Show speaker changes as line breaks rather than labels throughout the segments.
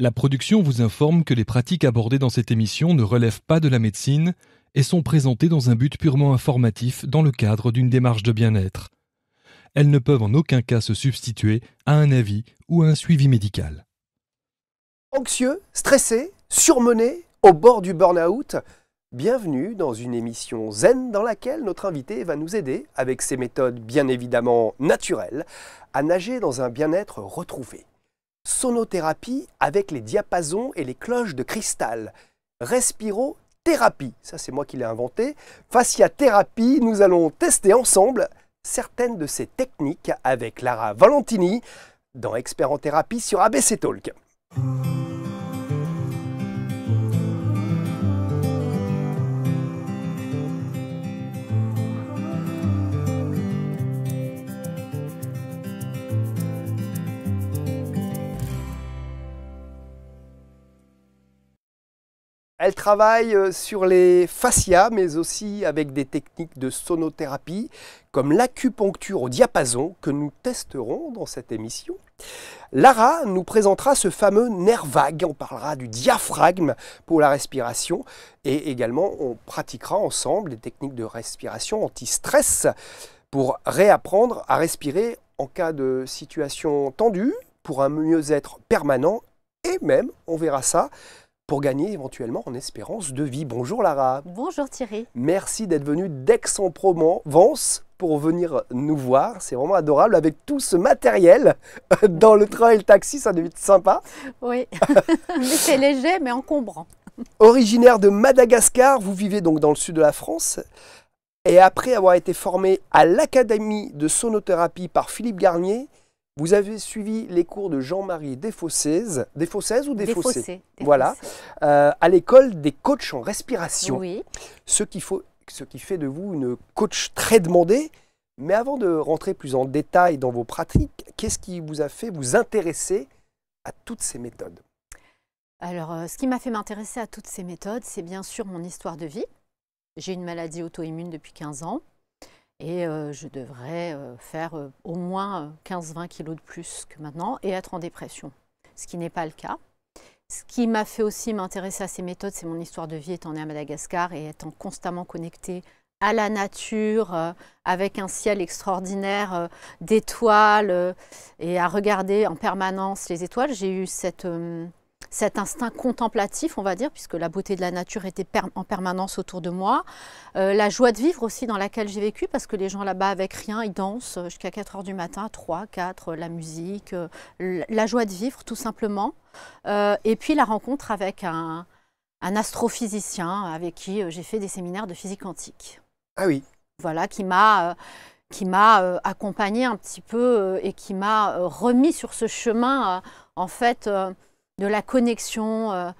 La production vous informe que les pratiques abordées dans cette émission ne relèvent pas de la médecine et sont présentées dans un but purement informatif dans le cadre d'une démarche de bien-être. Elles ne peuvent en aucun cas se substituer à un avis ou à un suivi médical. Anxieux, stressé, surmené, au bord du burn-out, bienvenue dans une émission zen dans laquelle notre invité va nous aider, avec ses méthodes bien évidemment naturelles, à nager dans un bien-être retrouvé sonothérapie avec les diapasons et les cloches de cristal, respirothérapie, ça c'est moi qui l'ai inventé, Facia-thérapie, nous allons tester ensemble certaines de ces techniques avec Lara Valentini dans Expert en thérapie sur ABC Talk. Elle travaille euh, sur les fascias, mais aussi avec des techniques de sonothérapie, comme l'acupuncture au diapason, que nous testerons dans cette émission. Lara nous présentera ce fameux nerf vague, on parlera du diaphragme pour la respiration, et également on pratiquera ensemble des techniques de respiration anti-stress pour réapprendre à respirer en cas de situation tendue, pour un mieux-être permanent, et même, on verra ça, pour gagner éventuellement en espérance de vie. Bonjour Lara.
Bonjour Thierry.
Merci d'être venu d'Aix-en-Provence pour venir nous voir. C'est vraiment adorable avec tout ce matériel dans le train et le taxi, ça devient sympa.
Oui, mais c'est léger mais encombrant.
Originaire de Madagascar, vous vivez donc dans le sud de la France. Et après avoir été formé à l'Académie de sonothérapie par Philippe Garnier, vous avez suivi les cours de Jean-Marie Desfossaises, ou Desfossés, Voilà, euh, à l'école des coachs en respiration. Ce qui, ce qui fait de vous une coach très demandée. Mais avant de rentrer plus en détail dans vos pratiques, qu'est-ce qui vous a fait vous intéresser à toutes ces méthodes
Alors, euh, ce qui m'a fait m'intéresser à toutes ces méthodes, c'est bien sûr mon histoire de vie. J'ai une maladie auto-immune depuis 15 ans et euh, je devrais euh, faire euh, au moins 15-20 kilos de plus que maintenant et être en dépression, ce qui n'est pas le cas. Ce qui m'a fait aussi m'intéresser à ces méthodes, c'est mon histoire de vie étant née à Madagascar et étant constamment connectée à la nature, avec un ciel extraordinaire d'étoiles et à regarder en permanence les étoiles. J'ai eu cette, cet instinct contemplatif, on va dire, puisque la beauté de la nature était en permanence autour de moi. Euh, la joie de vivre aussi dans laquelle j'ai vécu, parce que les gens là-bas avec rien, ils dansent jusqu'à 4 heures du matin, 3, 4, euh, la musique, euh, la joie de vivre tout simplement. et puis la rencontre avec un, astrophysicien avec qui j'ai fait des séminaires de physique quantique. Ah oui. Voilà, qui m'a qui m'a accompagné un petit peu et qui m'a remis sur ce chemin, en fait de la connexion euh,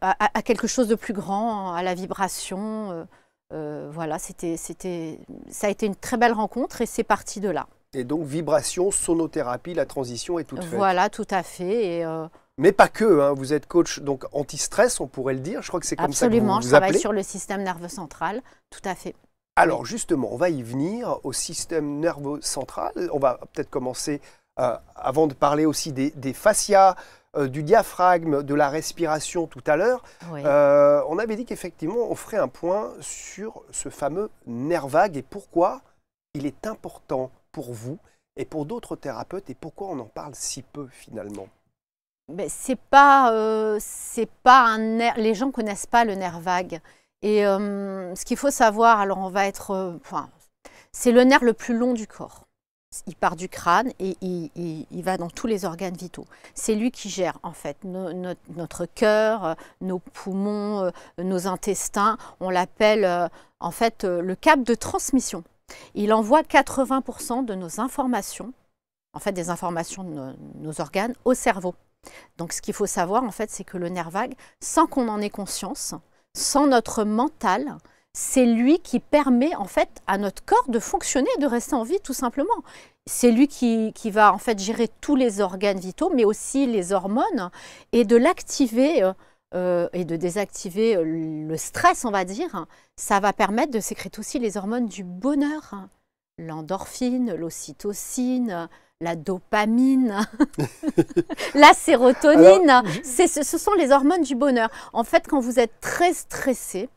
à, quelque chose de plus grand, à la vibration. Euh, euh, voilà, c'était, c'était, ça a été une très belle rencontre et c'est parti de là.
Et donc vibration, sonothérapie, la transition est toute faite. Voilà,
tout à fait. Et,
Mais pas que, hein, vous êtes coach donc anti-stress, on pourrait le dire. Je crois que c'est comme ça que vous, Absolument, je travaille sur
le système nerveux central, tout à fait.
Alors justement, on va y venir au système nerveux central. On va peut-être commencer avant de parler aussi des fascias, euh, du diaphragme, de la respiration tout à l'heure, euh, on avait dit qu'effectivement, on ferait un point sur ce fameux nerf vague et pourquoi il est important pour vous et pour d'autres thérapeutes et pourquoi on en parle si peu finalement.
Mais c'est pas, euh, c'est pas un nerf. Les gens connaissent pas le nerf vague. Et ce qu'il faut savoir, alors on va être, c'est le nerf le plus long du corps il part du crâne et il, va dans tous les organes vitaux. C'est lui qui gère en fait notre, cœur, euh, nos poumons, euh, nos intestins. On l'appelle euh, en fait le cap de transmission. Il envoie 80% de nos informations, en fait des informations de nos, nos organes, au cerveau. Donc ce qu'il faut savoir en fait, c'est que le nerf vague, sans qu'on en ait conscience, sans notre mental, c'est lui qui permet en fait à notre corps de fonctionner, de rester en vie tout simplement. C'est lui qui, va en fait gérer tous les organes vitaux, mais aussi les hormones, et de l'activer euh, euh, et de désactiver euh, le stress, on va dire. Ça va permettre de sécréter aussi les hormones du bonheur, l'endorphine, l'ocytocine, la dopamine, la sérotonine. ce sont les hormones du bonheur. En fait, quand vous êtes très stressé,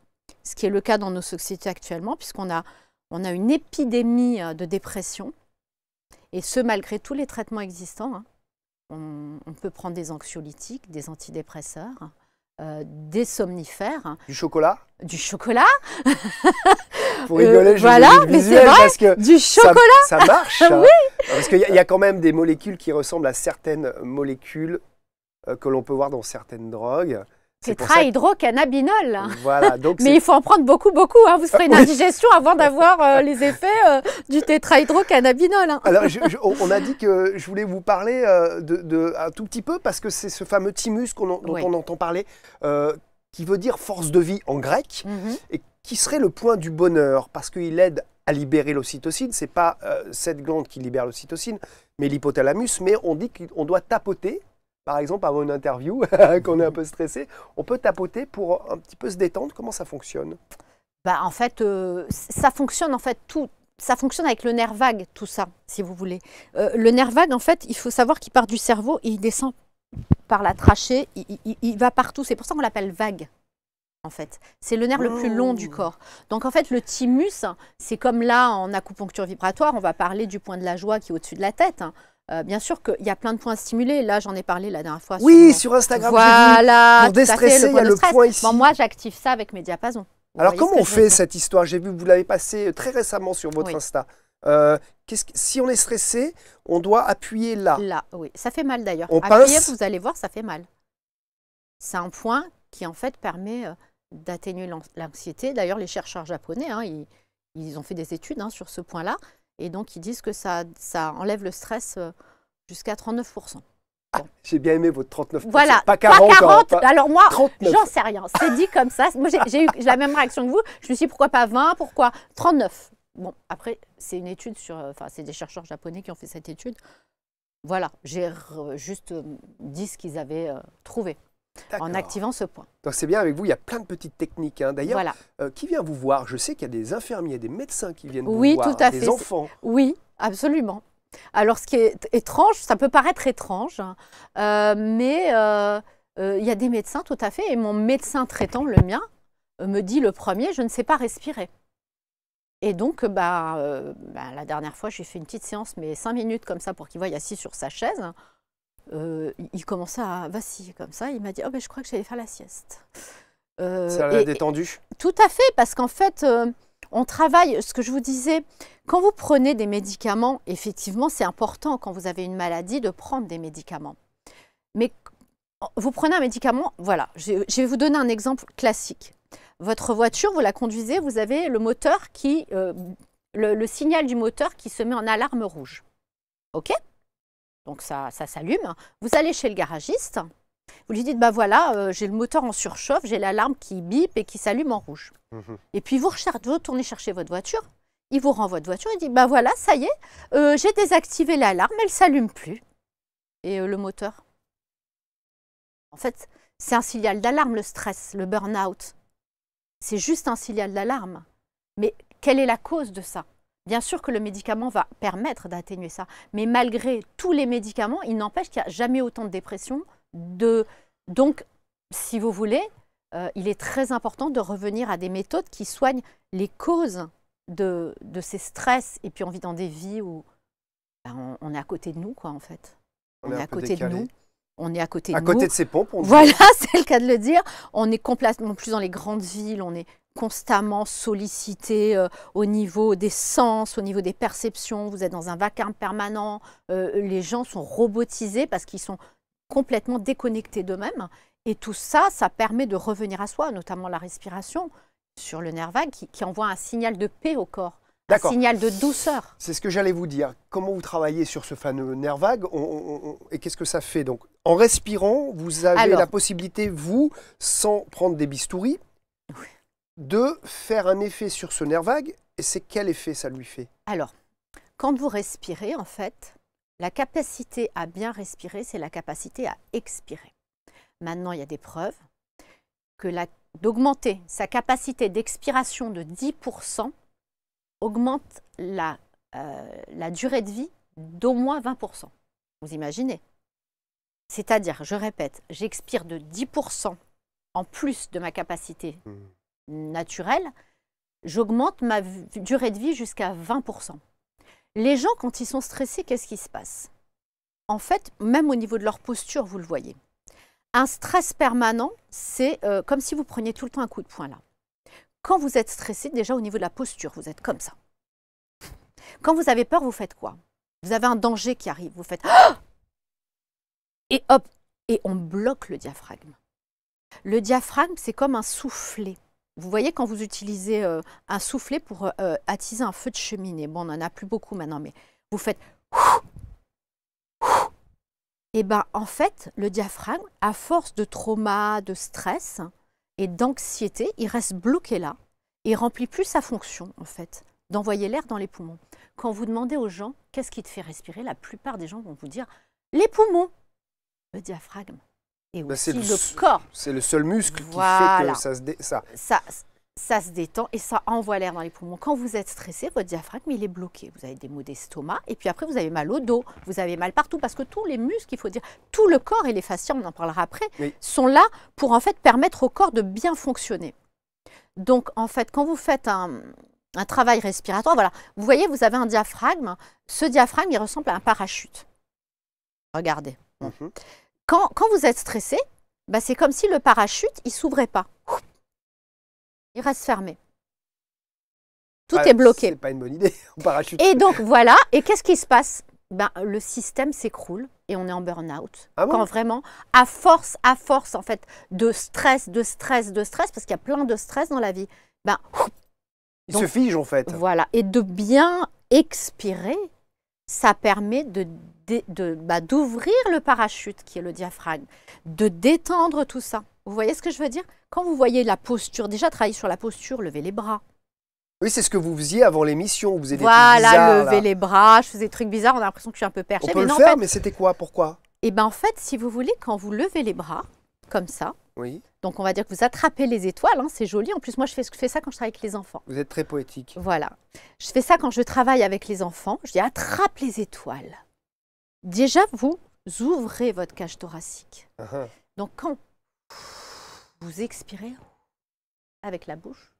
ce qui est le cas dans nos sociétés actuellement, puisqu'on a, on a une épidémie euh, de dépression, et ce malgré tous les traitements existants. Hein, on, peut prendre des anxiolytiques, des antidépresseurs, euh, des somnifères. Du chocolat Du chocolat
Pour rigoler, euh, je voilà, mais c'est parce que du chocolat Ça, marche hein. Parce qu'il y, a quand même des molécules qui ressemblent à certaines molécules que l'on peut voir dans certaines drogues.
Tétrahydrocannabinol. Hein. Mais il faut en prendre beaucoup, beaucoup. Hein. Vous ferez une indigestion avant d'avoir euh, les effets euh, du tétrahydrocannabinol. Hein. Alors, on a dit
que je voulais vous parler euh, de, un tout petit peu parce que c'est ce fameux thymus dont on entend parler, qui veut dire force de vie en grec, mm-hmm. et qui serait le point du bonheur parce qu'il aide à libérer l'ocytocine. C'est pas cette glande qui libère l'ocytocine, mais l'hypothalamus. Mais on dit qu'on doit tapoter par exemple, avant une interview, qu'on est un peu stressé, on peut tapoter pour un petit peu se détendre. Comment ça fonctionne
bah, En fait, euh, ça fonctionne en fait tout. Ça fonctionne avec le nerf vague, tout ça, si vous voulez. Euh, le nerf vague, en fait, il faut savoir qu'il part du cerveau et il descend par la trachée, il, va partout. C'est pour ça qu'on l'appelle vague. En fait. C'est le nerf le plus long du mmh. corps. Donc en fait, le thymus, c'est comme là en acupuncture vibratoire, on va parler du point de la joie qui est au-dessus de la tête. Hein. Euh, bien sûr qu'il y a plein de points à stimuler. Là, j'en ai parlé la dernière fois. Oui, sur, Instagram. Voilà. Pour déstresser, il y a le point ici. moi, j'active ça avec mes diapasons.
Alors, comment on fait cette histoire J'ai vu, vous l'avez passée euh, très récemment sur votre Insta. Euh, si on
est stressé, on doit appuyer là. Là, oui. Ça fait mal d'ailleurs. Appuyer, vous allez voir, ça fait mal. C'est un point qui, en fait, permet d'atténuer l'anxiété. D'ailleurs, les chercheurs japonais, hein, ils, ont fait des études hein, sur ce point-là. Et donc, ils disent que ça, ça enlève le stress euh, jusqu'à 39%.
Ah, j'ai bien aimé votre 39%. Voilà, pas 40. Hein, pas Alors moi, j'en sais
rien. C'est dit comme ça. Moi, j'ai eu la même réaction que vous. Je me suis dit, pourquoi pas 20 Pourquoi 39 Bon, après, c'est une étude sur... Euh, enfin, c'est des chercheurs japonais qui ont fait cette étude. Voilà, j'ai juste euh, dit ce qu'ils avaient trouvé en activant
ce point. Donc c'est bien avec vous, il y a plein de petites techniques. Hein. D'ailleurs, euh, qui vient vous voir Je sais qu'il y a des infirmiers, des médecins qui viennent vous voir, tout à des enfants.
Oui, absolument. Alors ce qui est étrange, ça peut paraître étrange, hein, euh, mais euh, il y a des médecins tout à fait, et mon médecin traitant, le mien, me dit le premier, je ne sais pas respirer. Et donc, bah, bah, la dernière fois, j'ai fait une petite séance, mais cinq minutes comme ça, pour qu'il voie assis sur sa chaise. Hein, euh, il commençait à vaciller comme ça. Il m'a dit, oh, ben, je crois que j'allais faire la sieste. Euh, ça l'a détendu Tout à fait, parce qu'en fait, euh, on travaille, ce que je vous disais, quand vous prenez des médicaments, effectivement, c'est important quand vous avez une maladie de prendre des médicaments. Mais vous prenez un médicament, voilà, je, vais vous donner un exemple classique. Votre voiture, vous la conduisez, vous avez le moteur qui, le signal du moteur qui se met en alarme rouge. OK donc ça, s'allume. Vous allez chez le garagiste. Vous lui dites, ben voilà, euh, j'ai le moteur en surchauffe, j'ai l'alarme qui bip et qui s'allume en rouge. Mhm. Et puis vous, vous retournez chercher votre voiture, il vous rend votre voiture, il dit, ben voilà, ça y est, euh, j'ai désactivé l'alarme, elle ne s'allume plus. Et euh, le moteur En fait, c'est un signal d'alarme, le stress, le burn-out. C'est juste un signal d'alarme. Mais quelle est la cause de ça Bien sûr que le médicament va permettre d'atténuer ça, mais malgré tous les médicaments, il n'empêche qu'il n'y a jamais autant de dépression. De... Donc, si vous voulez, euh, il est très important de revenir à des méthodes qui soignent les causes de, ces stress. Et puis, on vit dans des vies où ben, on, est à côté de nous, quoi, en fait.
On, est, à côté de nous.
On est à côté à de côté de ses pompes. voilà, c'est le cas de le dire. On est complètement plus dans les grandes villes. On est, constamment sollicité euh, au niveau des sens, au niveau des perceptions, vous êtes dans un vacarme permanent, euh, les gens sont robotisés parce qu'ils sont complètement déconnectés d'eux-mêmes. Et tout ça, ça permet de revenir à soi, notamment la respiration sur le nerf vague qui, envoie un signal de paix au corps. Un signal de douceur.
C'est ce que j'allais vous dire. Comment vous travaillez sur ce fameux nerf vague et qu'est-ce que ça fait Donc, en respirant, vous avez la possibilité, vous, sans prendre des bistouris, de faire
un effet sur ce nerf vague. Et c'est quel effet ça lui fait Alors, quand vous respirez, en fait, la capacité à bien respirer, c'est la capacité à expirer. Maintenant, il y a des preuves que d'augmenter sa capacité d'expiration de 10% augmente la, euh, la durée de vie d'au moins 20%. Vous imaginez C'est-à-dire, je répète, j'expire de 10% en plus de ma capacité hmm naturel, j'augmente ma durée de vie jusqu'à 20%. Les gens, quand ils sont stressés, qu'est-ce qui se passe En fait, même au niveau de leur posture, vous le voyez. Un stress permanent, c'est euh, comme si vous preniez tout le temps un coup de poing là. Quand vous êtes stressé, déjà au niveau de la posture, vous êtes comme ça. Quand vous avez peur, vous faites quoi Vous avez un danger qui arrive, vous faites ah et hop, et on bloque le diaphragme. Le diaphragme, c'est comme un soufflet. Vous voyez, quand vous utilisez euh, un soufflet pour euh, euh, attiser un feu de cheminée, bon, on n'en a plus beaucoup maintenant, mais vous faites... Et bien, en fait, le diaphragme, à force de trauma, de stress et d'anxiété, il reste bloqué là. Et remplit plus sa fonction, en fait, d'envoyer l'air dans les poumons. Quand vous demandez aux gens, qu'est-ce qui te fait respirer La plupart des gens vont vous dire, les poumons, le diaphragme et
bah, aussi le, corps. C'est le seul muscle qui fait que
ça se, détend et ça envoie l'air dans les poumons. Quand vous êtes stressé, votre diaphragme, il est bloqué. Vous avez des maux d'estomac et puis après, vous avez mal au dos, vous avez mal partout parce que tous les muscles, il faut dire, tout le corps et les fascias, on en parlera après, sont là pour en fait permettre au corps de bien fonctionner. Donc en fait, quand vous faites un, travail respiratoire, voilà, vous voyez, vous avez un diaphragme. Ce diaphragme, il ressemble à un parachute. Regardez. Mhm quand, vous êtes stressé, bah c'est comme si le parachute, il s'ouvrait pas. Il reste fermé. Tout ah, est bloqué. C'est pas une bonne
idée, parachute. Et donc
voilà, et qu'est-ce qui se passe ben, le système s'écroule et on est en burn-out. Ah quand vraiment, à force, à force en fait, de stress, de stress, de stress, parce qu'il y a plein de stress dans la vie, ben, il se fige en fait. Voilà, et de bien expirer, ça permet de bah, d'ouvrir le parachute qui est le diaphragme, de détendre tout ça. Vous voyez ce que je veux dire Quand vous voyez la posture, déjà travailler sur la posture, levez les bras.
Oui, c'est ce que vous faisiez avant l'émission. Vous avez trucs bizarres, lever levez les
bras, je faisais des trucs bizarres, on a l'impression que je suis un peu perché. On peut mais le faire, mais
c'était quoi Pourquoi
Eh bien, en fait, si vous voulez, quand vous levez les bras, comme ça, oui. donc on va dire que vous attrapez les étoiles, hein, c'est joli. En plus, moi, je fais, je fais ça quand je travaille avec les enfants. Vous êtes très poétique. Voilà. Je fais ça quand je travaille avec les enfants. Je dis attrape les étoiles déjà, vous ouvrez votre cage thoracique. Uh-huh. Donc, quand vous expirez avec la bouche,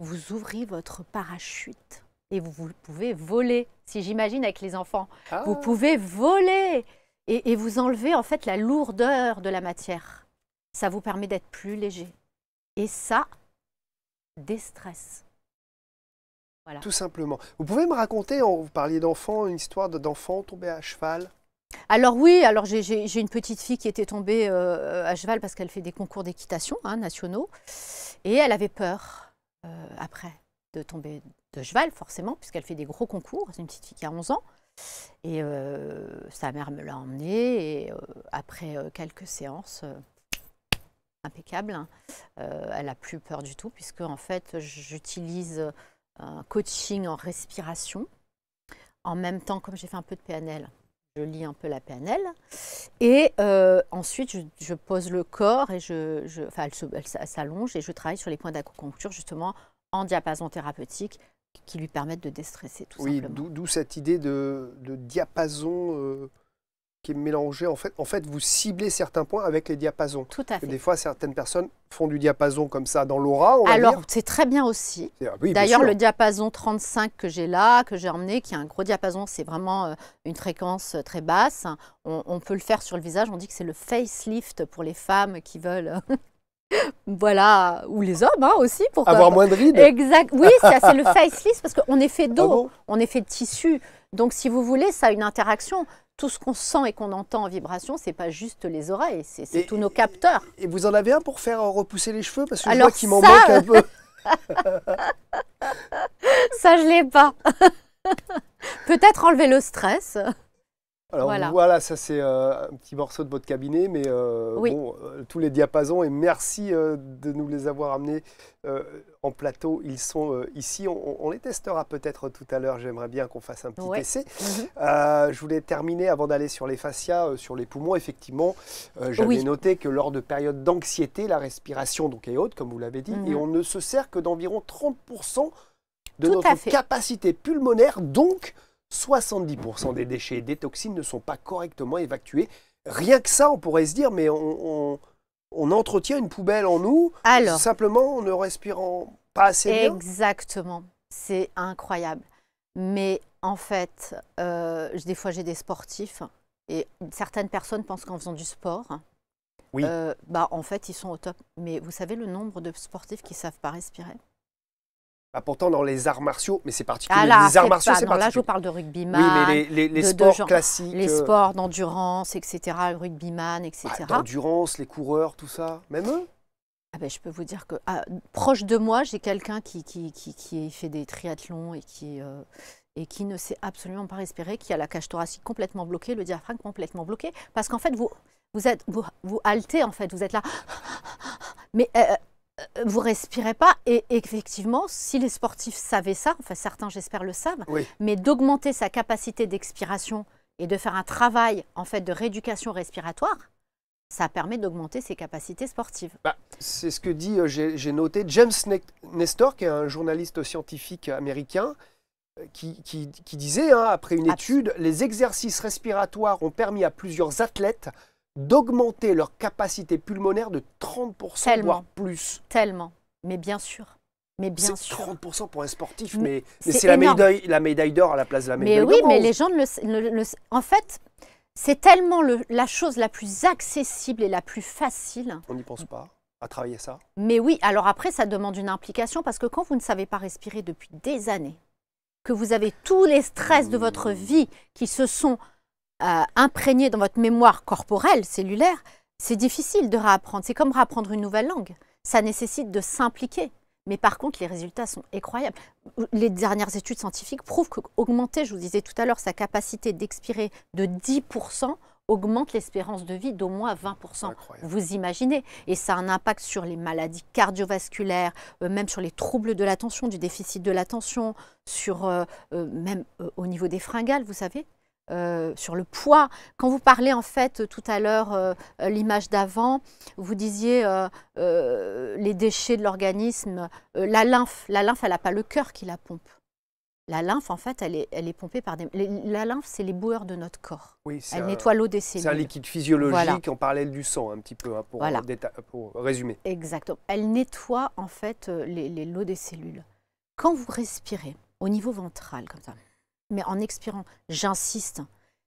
vous ouvrez votre parachute et vous, pouvez voler. Si j'imagine avec les enfants, ah. vous pouvez voler et, et vous enlevez en fait la lourdeur de la matière. Ça vous permet d'être plus léger. Et ça déstresse.
Tout simplement. Vous pouvez me raconter, vous parliez d'enfants, une histoire
d'enfants tombé à cheval alors oui, alors j'ai une petite fille qui était tombée euh, à cheval parce qu'elle fait des concours d'équitation hein, nationaux et elle avait peur euh, après de tomber de cheval forcément puisqu'elle fait des gros concours. C'est une petite fille qui a 11 ans et euh, sa mère me l'a emmenée et après quelques séances impeccable, hein, elle a plus peur du tout puisque en fait j'utilise un coaching en respiration. En même temps, comme j'ai fait un peu de PNL, je lis un peu la PNL. Et euh, ensuite, je, pose le corps et je, enfin, elle, s'allonge et je travaille sur les points d'acupuncture justement en diapason thérapeutique qui lui permettent de déstresser tout oui,
D'où cette idée de, diapason. Euh, qui mélangé. En fait, en fait, vous ciblez certains points avec les diapasons. Tout à fait. Des fois, certaines personnes font du diapason comme ça dans l'aura. Alors, c'est très bien aussi. Ah D'ailleurs, le
diapason 35 que j'ai là, que j'ai emmené, qui est un gros diapason, c'est vraiment euh, une fréquence euh, très basse. On, peut le faire sur le visage. On dit que c'est le facelift pour les femmes qui veulent Voilà, ou les hommes hein, aussi. pour Avoir moins de rides Exact, oui, c'est le facelift parce qu'on est fait d'eau, ah on est fait de tissu. Donc si vous voulez, ça a une interaction tout ce qu'on sent et qu'on entend en vibration, ce n'est pas juste les oreilles, c'est tous nos capteurs. Et vous en avez un pour faire repousser les cheveux Parce que je vois qu'il m'en manque un peu. ça, je l'ai pas. Peut-être enlever le stress.
Alors voilà, ça c'est euh, un petit morceau de votre cabinet, mais euh, bon, euh, tous les diapasons, et merci de nous les avoir amenés en plateau, ils sont ici. On, les testera peut-être tout à l'heure, j'aimerais bien qu'on fasse un petit essai. Mhm. je voulais terminer avant d'aller sur les fascias, sur les poumons, effectivement, j'avais noté que lors de périodes d'anxiété, la respiration donc, est haute, comme vous l'avez dit, et mhm. on ne se sert que d'environ 30% de notre capacité pulmonaire, donc 70% des déchets et des toxines ne sont pas correctement évacués. Rien que ça, on pourrait se dire, mais on, entretient une poubelle en nous, Alors, simplement en ne respirant pas assez exactement. bien.
Exactement, c'est incroyable. Mais en fait, euh, des fois j'ai des sportifs et certaines personnes pensent qu'en faisant du sport, euh, bah, en fait ils sont au top. Mais vous savez le nombre de sportifs qui ne savent pas respirer
bah, pourtant, dans les arts martiaux, mais c'est particulier. Ah là, les arts martiaux, c'est particulier. Là, je
vous parle de rugbyman. les, de, sports classiques. Les euh, sports d'endurance, etc. rugbyman, etc. Bah,
d'endurance, les
coureurs, tout ça. Même eux ah ben, Je peux vous dire que ah, proche de moi, j'ai quelqu'un qui qui, qui, fait des triathlons et qui, euh, et qui ne sait absolument pas respirer, qui a la cage thoracique complètement bloquée, le diaphragme complètement bloqué. Parce qu'en fait, vous, vous, êtes, vous, haltez, en fait. Vous êtes là. Mais. Euh, euh, vous respirez pas. Et effectivement, si les sportifs savaient ça, enfin certains j'espère le savent, mais d'augmenter sa capacité d'expiration et de faire un travail en fait de rééducation respiratoire, ça permet d'augmenter ses capacités sportives.
Bah, c'est ce que dit, euh, j'ai noté, James Nestor, qui est un journaliste scientifique américain, euh, qui, disait, hein, après une étude, les exercices respiratoires ont permis à plusieurs athlètes d'augmenter leur capacité
pulmonaire de 30%, voire plus. Tellement, mais bien sûr. Mais bien sûr. 30% pour un sportif, mais, c'est la
médaille, d'or à la place de la médaille Mais oui, mais les gens
ne le, savent En fait, c'est tellement la chose la plus accessible et la plus facile.
On n'y pense pas à travailler ça.
Mais oui, alors après, ça demande une implication parce que quand vous ne savez pas respirer depuis des années, que vous avez tous les stress de votre mmh. vie qui se sont euh, imprégné dans votre mémoire corporelle, cellulaire, c'est difficile de réapprendre. C'est comme réapprendre une nouvelle langue. Ça nécessite de s'impliquer. Mais par contre, les résultats sont incroyables. Les dernières études scientifiques prouvent qu'augmenter, je vous disais tout à l'heure, sa capacité d'expirer de 10% augmente l'espérance de vie d'au moins 20%. Vous imaginez Et ça a un impact sur les maladies cardiovasculaires, euh, même sur les troubles de l'attention, du déficit de l'attention, sur euh, même au niveau des fringales, vous savez, euh, sur le poids. Quand vous parlez en fait tout à l'heure, euh, euh, l'image d'avant, vous disiez les déchets de l'organisme, la lymphe, la lymphe, elle n'a pas le cœur qui la pompe. La lymphe, en fait, elle est, pompée par des... la lymphe, c'est les boueurs de notre corps. elle nettoie l'eau des cellules. C'est un liquide physiologique
en parallèle du sang, un petit peu, hein, pour, résumer.
Exactement. Elle nettoie, en fait, l'eau les, des cellules. Quand vous respirez, au niveau ventral, comme ça, mais en expirant. J'insiste.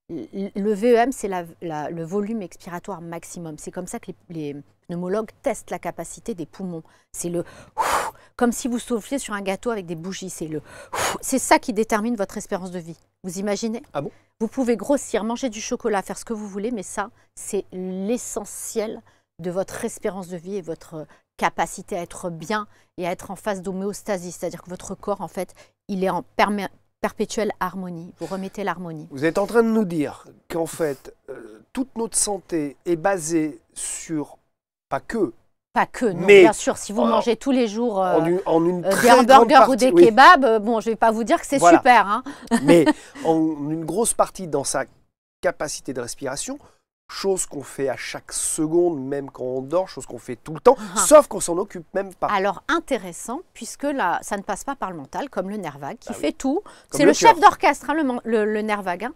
Le VEM, c'est le volume expiratoire maximum. C'est comme ça que les, pneumologues testent la capacité des poumons. C'est le comme si vous souffliez sur un gâteau avec des bougies. C'est le c'est ça qui détermine votre espérance de vie. Vous imaginez ah Vous pouvez grossir, manger du chocolat, faire ce que vous voulez, mais ça, c'est l'essentiel de votre espérance de vie et votre capacité à être bien et à être en phase d'homéostasie, c'est-à-dire que votre corps, en fait, il est en perpétuelle harmonie. Vous remettez l'harmonie.
Vous êtes en train de nous dire qu'en fait, euh, toute notre santé est basée sur, pas que,
pas que, non, mais bien sûr, si vous mangez tous les jours euh,
en euh, des hamburgers ou des
kebabs, bon, je ne vais pas vous dire que c'est super. Hein.
mais en une grosse partie dans sa capacité de respiration, chose qu'on fait à chaque seconde, même quand on
dort, chose qu'on fait tout le temps, ah. sauf qu'on s'en occupe même pas. Alors intéressant, puisque là, ça ne passe pas par le mental, comme le nerf vague, qui ah fait tout. C'est le, chef d'orchestre, hein, le, nerf vague. Hein.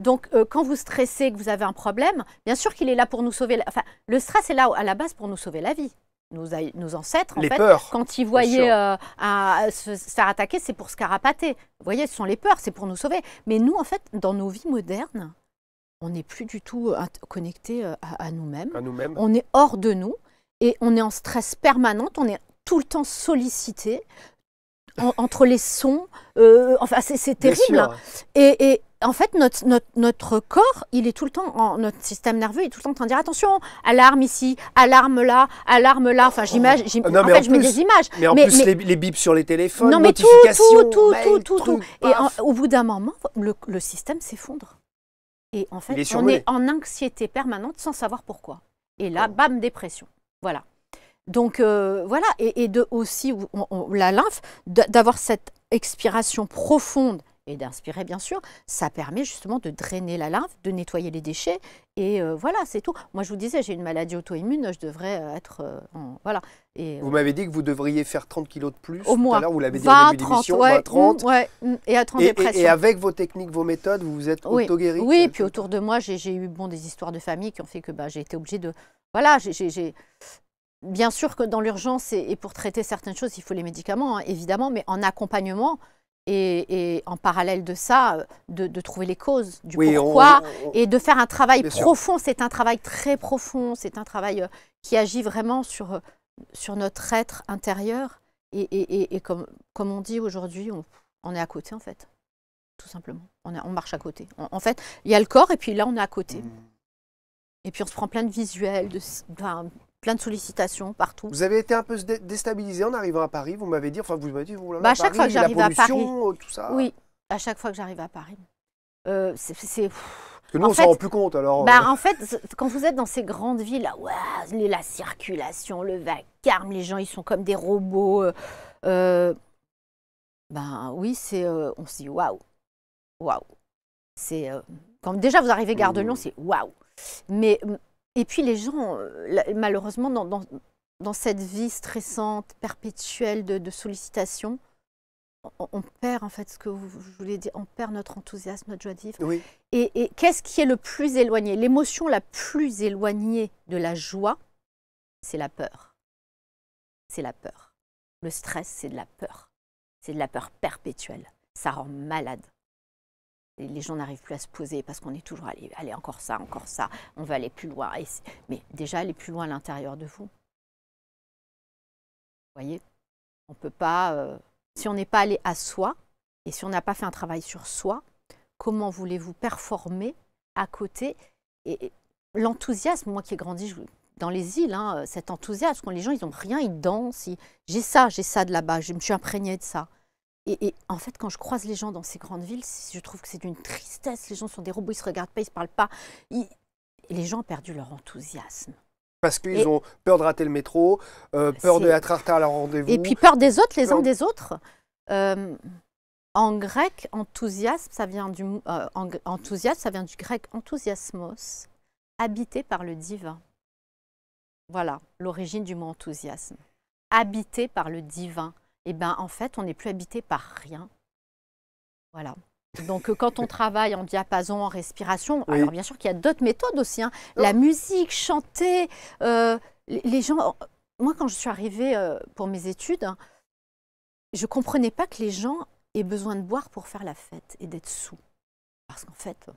Donc, euh, quand vous stressez, que vous avez un problème, bien sûr qu'il est là pour nous sauver. Enfin, le stress est là à la base pour nous sauver la vie. Nos, ancêtres, en fait, quand ils voyaient euh, se, se, faire attaquer, c'est pour se carapater. Vous voyez, ce sont les peurs, c'est pour nous sauver. Mais nous, en fait, dans nos vies modernes, on n'est plus du tout euh, connecté euh, à, à nous-mêmes. on est hors de nous et on est en stress permanent, on est tout le temps sollicité entre les sons. Euh, enfin, c'est terrible. Hein. Et, en fait, notre, notre, corps, il est tout le temps, en, notre système nerveux, est tout le temps en train de dire attention, alarme ici, alarme là, alarme là. Enfin, j'imagine, ah en, en fait, je mets des images. Mais en plus, les,
les, bips sur les téléphones, non, mais tout, tout, tout, tout, tout, Et
au bout d'un moment, le système s'effondre. Et en fait, on est en anxiété permanente sans savoir pourquoi. Et là, oh. bam, dépression. Voilà. Donc euh, voilà, et, de aussi la lymphe, d'avoir cette expiration profonde et d'inspirer bien sûr, ça permet justement de drainer la lymphe, de nettoyer les déchets et euh, voilà, c'est tout. Moi, je vous disais, j'ai une maladie auto-immune, je devrais euh, être. Euh, voilà. Et,
vous m'avez dit que vous devriez faire 30 kilos de plus. Au moins. vous l'avez dit 20, 30, 30.
et à 30 et, et, et, avec
vos techniques, vos méthodes, vous vous êtes auto-guéri Oui,
et puis autour de moi, j'ai eu bon, des histoires de famille qui ont fait que bah, j'ai été obligée de. Voilà, j'ai. Bien sûr que dans l'urgence et, pour traiter certaines choses, il faut les médicaments, hein, évidemment, mais en accompagnement, et, en parallèle de ça, euh, de, trouver les causes du pourquoi et de faire un travail profond. C'est un travail très profond, c'est un travail euh, qui agit vraiment sur, euh, sur notre être intérieur. Et, comme, comme on dit aujourd'hui, on, est à côté en fait, tout simplement. On, on marche à côté. en fait, il y a le corps et puis là, on est à côté. Hmm. Et puis on se prend plein de visuels, de, plein de sollicitations partout. Vous
avez été un peu déstabilisée déstabilisé en arrivant à Paris, vous m'avez dit, enfin vous m'avez dit, vous bah, à, chaque fois que j'arrive à Paris, euh,
tout ça. Oui, à chaque fois que j'arrive à Paris. Euh, c'est.
que nous, on s'en rend plus compte
alors. Bah, euh. en fait, quand vous êtes dans ces grandes villes, là, la circulation, le vacarme, les gens, ils sont comme des robots. ben oui, c'est, on se dit waouh, waouh. C'est quand déjà vous arrivez à Gare de Lyon, mmh. c'est waouh. Mais mmh, et puis les gens, euh, malheureusement, dans, cette vie stressante, perpétuelle de, sollicitations, on, perd en fait ce que je voulais dire, on perd notre enthousiasme, notre joie de vivre. et qu'est-ce qui est le plus éloigné L'émotion la plus éloignée de la joie, c'est la peur. C'est la peur. Le stress, c'est de la peur. C'est de la peur perpétuelle. Ça rend malade les gens n'arrivent plus à se poser parce qu'on est toujours allé, allez, encore ça, encore ça, on va aller plus loin. mais déjà, aller plus loin à l'intérieur de vous. Vous voyez On ne peut pas. Euh, si on n'est pas allé à soi et si on n'a pas fait un travail sur soi, comment voulez-vous performer à côté Et, l'enthousiasme, moi qui ai grandi dans les îles, hein, cet enthousiasme, quand les gens, ils n'ont rien, ils dansent, j'ai ça, j'ai ça de là-bas, je me suis imprégné de ça. Et, en fait, quand je croise les gens dans ces grandes villes, je trouve que c'est d'une tristesse. Les gens sont des robots, ils se regardent pas, ils se parlent pas. Les gens ont perdu leur enthousiasme.
Parce qu'ils ont peur de rater le métro, euh, peur d'être en retard à leur rendez-vous. Et puis peur
des autres, les uns des autres. Euh, en grec, enthousiasme, ça vient du euh, enthousiasme, ça vient du grec enthousiasmos, habité par le divin. Voilà l'origine du mot enthousiasme. Habité par le divin eh ben, en fait, on n'est plus habité par rien. Voilà. Donc, euh, quand on travaille en diapason, en respiration, alors bien sûr qu'il y a d'autres méthodes aussi. Hein. Oh. La musique, chanter, euh, les gens. Moi, quand je suis arrivée euh, pour mes études, hein, je comprenais pas que les gens aient besoin de boire pour faire la fête et d'être sous. Parce qu'en fait,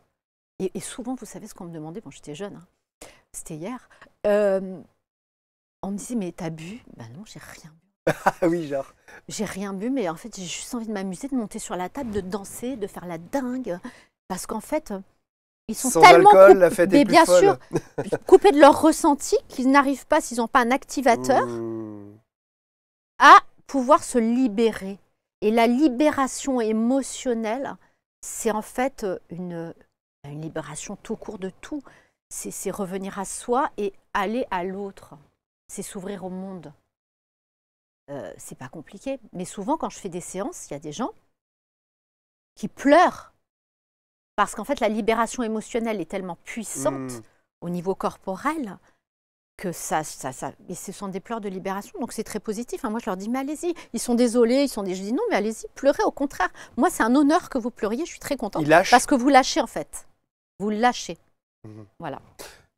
et, souvent, vous savez ce qu'on me demandait, bon, j'étais jeune, hein. c'était hier, on me disait, mais t'as bu Ben non, j'ai rien bu
oui, genre.
J'ai rien bu, mais en fait, j'ai juste envie de m'amuser, de monter sur la table, de danser, de faire la dingue. Parce qu'en fait, ils sont tellement mais bien sûr coupés de leur ressenti qu'ils n'arrivent pas, s'ils n'ont pas un activateur,
mmh.
à pouvoir se libérer. Et la libération émotionnelle, c'est en fait euh, une, une libération tout court de tout. C'est revenir à soi et aller à l'autre. C'est s'ouvrir au monde. Euh, c'est pas compliqué. Mais souvent, quand je fais des séances, il y a des gens qui pleurent parce qu'en fait, la libération émotionnelle est tellement puissante hmm. au niveau corporel que ça, ça, et ce sont des pleurs de libération, donc c'est très positif. Hein. Moi, je leur dis, mais allez-y, ils sont désolés, ils sont des, je dis non, mais allez-y, pleurez, au contraire. Moi, c'est un honneur que vous pleuriez, je suis très contente. Parce que vous lâchez, en fait. Vous lâchez. Mmh voilà.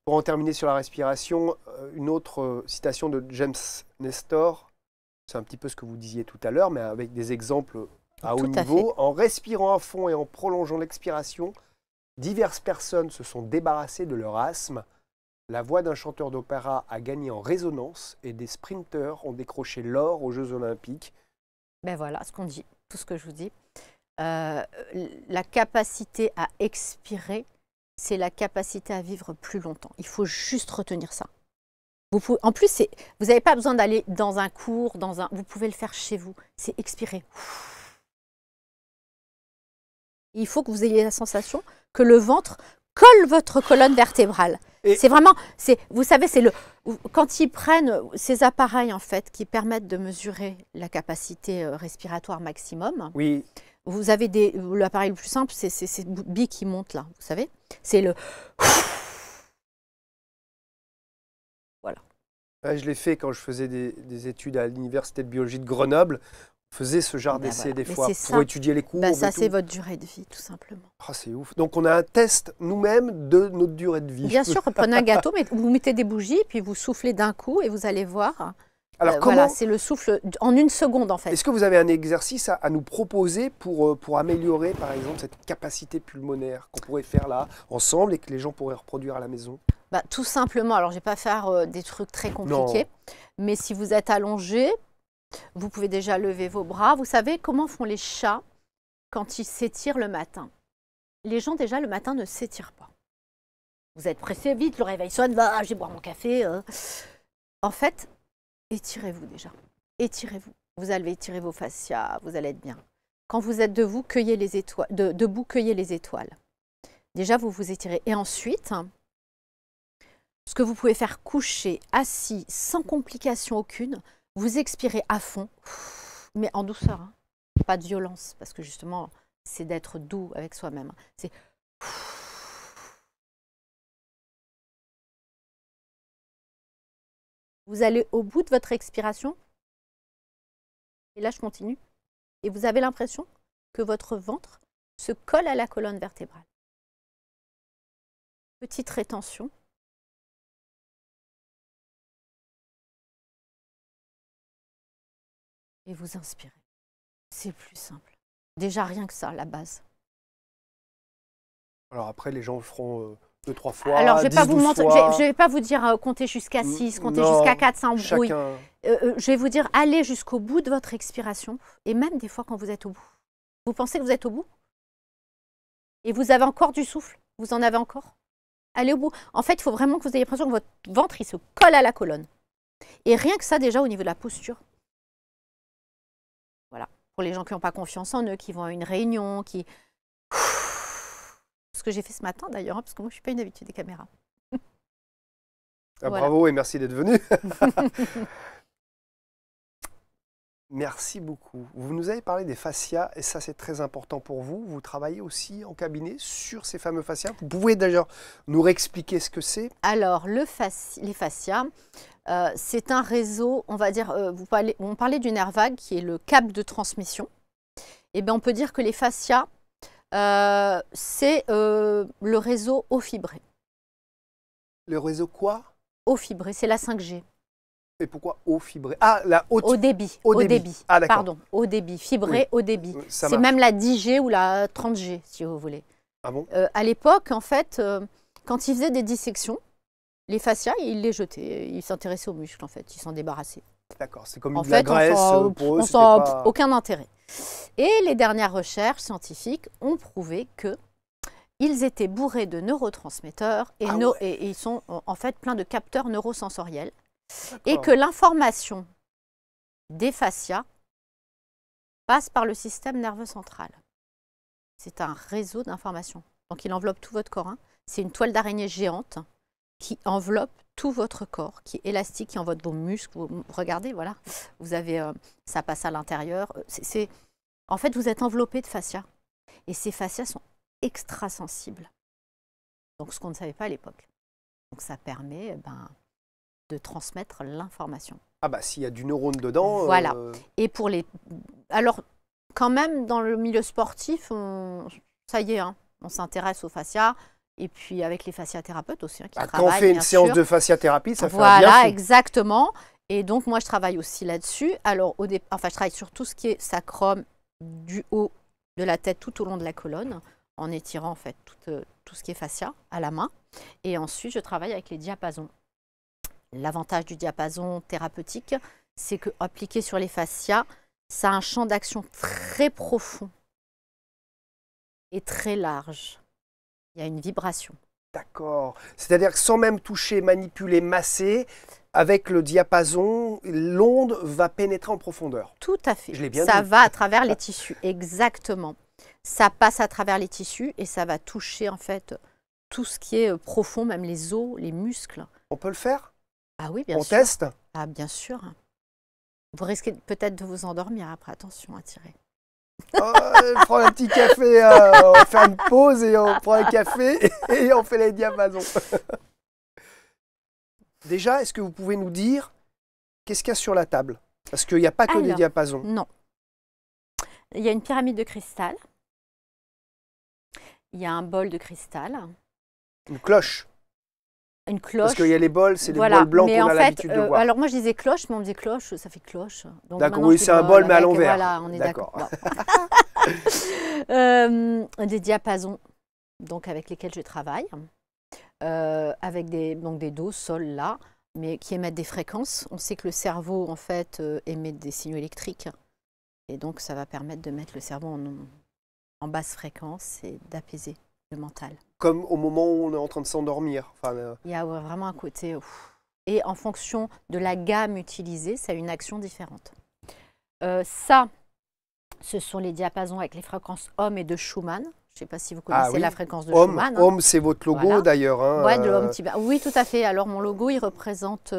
Pour en terminer sur la respiration, euh, une autre euh, citation de James Nestor c'est un petit peu ce que vous disiez tout à l'heure, mais avec des exemples à haut niveau. En respirant à fond et en prolongeant l'expiration, diverses personnes se sont débarrassées de leur asthme. La voix d'un chanteur d'opéra a gagné en résonance et des sprinteurs ont décroché l'or aux Jeux Olympiques.
Ben voilà ce qu'on dit, tout ce que je vous dis. Euh, la capacité à expirer, c'est la capacité à vivre plus longtemps. Il faut juste retenir ça en plus, vous n'avez pas besoin d'aller dans un cours, dans un, vous pouvez le faire chez vous. C'est expirer. Il faut que vous ayez la sensation que le ventre colle votre colonne vertébrale. C'est vraiment, vous savez, c'est le, quand ils prennent ces appareils en fait qui permettent de mesurer la capacité euh, respiratoire maximum. Oui. Vous avez des, l'appareil le plus simple, c'est ces qui monte là, vous savez. C'est le.
Bah, je l'ai fait quand je faisais des, études à l'université de biologie de Grenoble. On faisait ce genre bah d'essai des fois pour étudier les bah, coups. ça, c'est votre
durée de vie, tout simplement. Ah, c'est ouf.
Donc, on a un test nous-mêmes de notre durée de vie. Bien sûr, on prenez un gâteau,
mais vous mettez des bougies, puis vous soufflez d'un coup et vous allez voir. Alors, euh, Voilà, c'est le souffle en une seconde, en fait. Est-ce que
vous avez un exercice à, nous proposer pour, euh, pour améliorer, par exemple, cette capacité pulmonaire qu'on pourrait faire là, ensemble, et que les gens pourraient reproduire à la maison
bah, tout simplement, alors je ne vais pas faire euh, des trucs très compliqués, mais si vous êtes allongé, vous pouvez déjà lever vos bras. Vous savez comment font les chats quand ils s'étirent le matin Les gens déjà le matin ne s'étirent pas. Vous êtes pressé, vite, le réveil sonne, va j'ai boire mon café. Hein. En fait, étirez-vous déjà. Étirez-vous. Vous allez étirer vos fascias, vous allez être bien. Quand vous êtes debout, cueillez les étoiles, debout, cueillez les étoiles. Déjà, vous vous étirez. Et ensuite, ce que vous pouvez faire coucher, assis, sans complication aucune. Vous expirez à fond, mais en douceur, hein. pas de violence, parce que justement, c'est d'être doux avec soi-même. Hein. C'est Vous allez au bout de votre expiration, et là je continue, et vous avez l'impression que votre ventre se colle à la colonne vertébrale. Petite rétention,
et vous inspirez. C'est plus
simple. Déjà rien que ça, la base.
Alors après, les gens feront euh, deux, trois fois. Alors, je ne vais, pas vous vais
pas vous dire euh, comptez compter jusqu'à 6, compter jusqu'à 4, ça embrouille. Euh, je vais vous dire, allez jusqu'au bout de votre expiration. Et même des fois, quand vous êtes au bout, vous pensez que vous êtes au bout Et vous avez encore du souffle Vous en avez encore Allez au bout. En fait, il faut vraiment que vous ayez l'impression que votre ventre, il se colle à la colonne. Et rien que ça, déjà, au niveau de la posture, pour les gens qui n'ont pas confiance en eux, qui vont à une réunion, qui... Ce que j'ai fait ce matin d'ailleurs, hein, parce que moi je ne suis pas une habituée des caméras. Ah, Bravo
et merci d'être venu. Merci beaucoup. Vous nous avez parlé des fascias et ça c'est très important pour vous. Vous travaillez aussi en cabinet sur ces fameux fascias. Vous pouvez
d'ailleurs nous réexpliquer ce que c'est Alors les fascias, euh, c'est un réseau, on va dire, euh, vous parlez, on parlait du nerf vague qui est le câble de transmission. Et eh bien on peut dire que les fascias, euh, c'est le réseau haut fibré.
Le réseau quoi
Haut fibré, c'est la 5G.
Et pourquoi haut fibré Ah, la haute. Au débit. Au débit. Ah, Pardon,
au débit. Fibré au débit. C'est même la 10G ou la 30G, si vous voulez. Ah bon euh, À l'époque, en fait, euh, quand ils faisaient des dissections, les fascias, ils les jetaient. Ils s'intéressaient aux muscles, en fait. Ils s'en débarrassaient. D'accord, c'est comme en fait, la On n'en euh, a aucun intérêt. Et les dernières recherches scientifiques ont prouvé que ils étaient bourrés de neurotransmetteurs et, ah et ils sont en fait plein de capteurs neurosensoriels et que l'information des fascias passe par le système nerveux central. C'est un réseau d'informations. Donc il enveloppe tout votre corps. Hein. C'est une toile d'araignée géante qui enveloppe tout votre corps, qui est élastique, qui enveloppe vos muscles. regardez, voilà, vous avez, euh, ça passe à l'intérieur. en fait, vous êtes enveloppé de fascias. Et ces fascias sont extrasensibles. Donc ce qu'on ne savait pas à l'époque. Donc ça permet, eh ben, de transmettre l'information.
Ah bah s'il y a du neurone dedans. Euh, voilà.
Et pour les, alors quand même dans le milieu sportif, on... ça y est, hein, on s'intéresse aux fascias. Et puis avec les fasciathérapeutes aussi hein, qui travaillent. Bah, quand on fait une séance de
fasciathérapie, ça fait un bien Voilà,
exactement. Et donc moi je travaille aussi là-dessus. Alors au départ, enfin je travaille sur tout ce qui est sacrum du haut de la tête tout au long de la colonne en étirant en fait tout, euh, tout ce qui est fascia à la main. Et ensuite je travaille avec les diapasons. L'avantage du diapason thérapeutique, c'est que appliqué sur les fascias, ça a un champ d'action très profond et très large. Il y a une vibration.
D'accord. C'est-à-dire que sans même toucher, manipuler, masser, avec le diapason, l'onde va pénétrer en profondeur. Tout à fait. Je bien ça va
à travers les tissus, exactement. Ça passe à travers les tissus et ça va toucher en fait tout ce qui est euh, profond, même les os, les muscles. On peut le faire ah oui, bien on teste Ah bien sûr. Vous risquez peut-être de vous endormir après, attention à tirer.
Oh, on prend un petit café, euh, on fait une pause et on
prend un café
et, on fait les diapasons. Déjà, est-ce que vous pouvez nous dire qu'est-ce qu'il y a sur la table Parce qu'il n'y a pas que des diapasons. Non.
Il y a une pyramide de cristal. Il y a un bol de cristal.
Une cloche une cloche. Parce qu'il y a les bols, c'est des bols blancs qu'on a l'habitude de euh, voir. alors
moi je disais cloche, mais on me disait cloche, ça fait cloche. D'accord, oui, c'est un bol, mais à l'envers. Voilà, on est d'accord. Euh, des diapasons, donc avec lesquels je travaille, euh, avec des, donc des dos, sol, là, mais qui émettent des fréquences. On sait que le cerveau, en fait, émet des signaux électriques. Et donc, ça va permettre de mettre le cerveau en basse fréquence et d'apaiser mental.
Comme au moment où on est en train de s'endormir. Euh,
il y a vraiment un côté. Et en fonction de la gamme utilisée, ça a une action différente. Euh, ça, ce sont les diapasons avec les fréquences Homme et de Schumann. Je ne sais pas si vous connaissez ah la fréquence de Schumann. Hein. Homme, c'est
votre logo d'ailleurs. Hein, euh.
Oui, tout à fait. Alors mon logo, il représente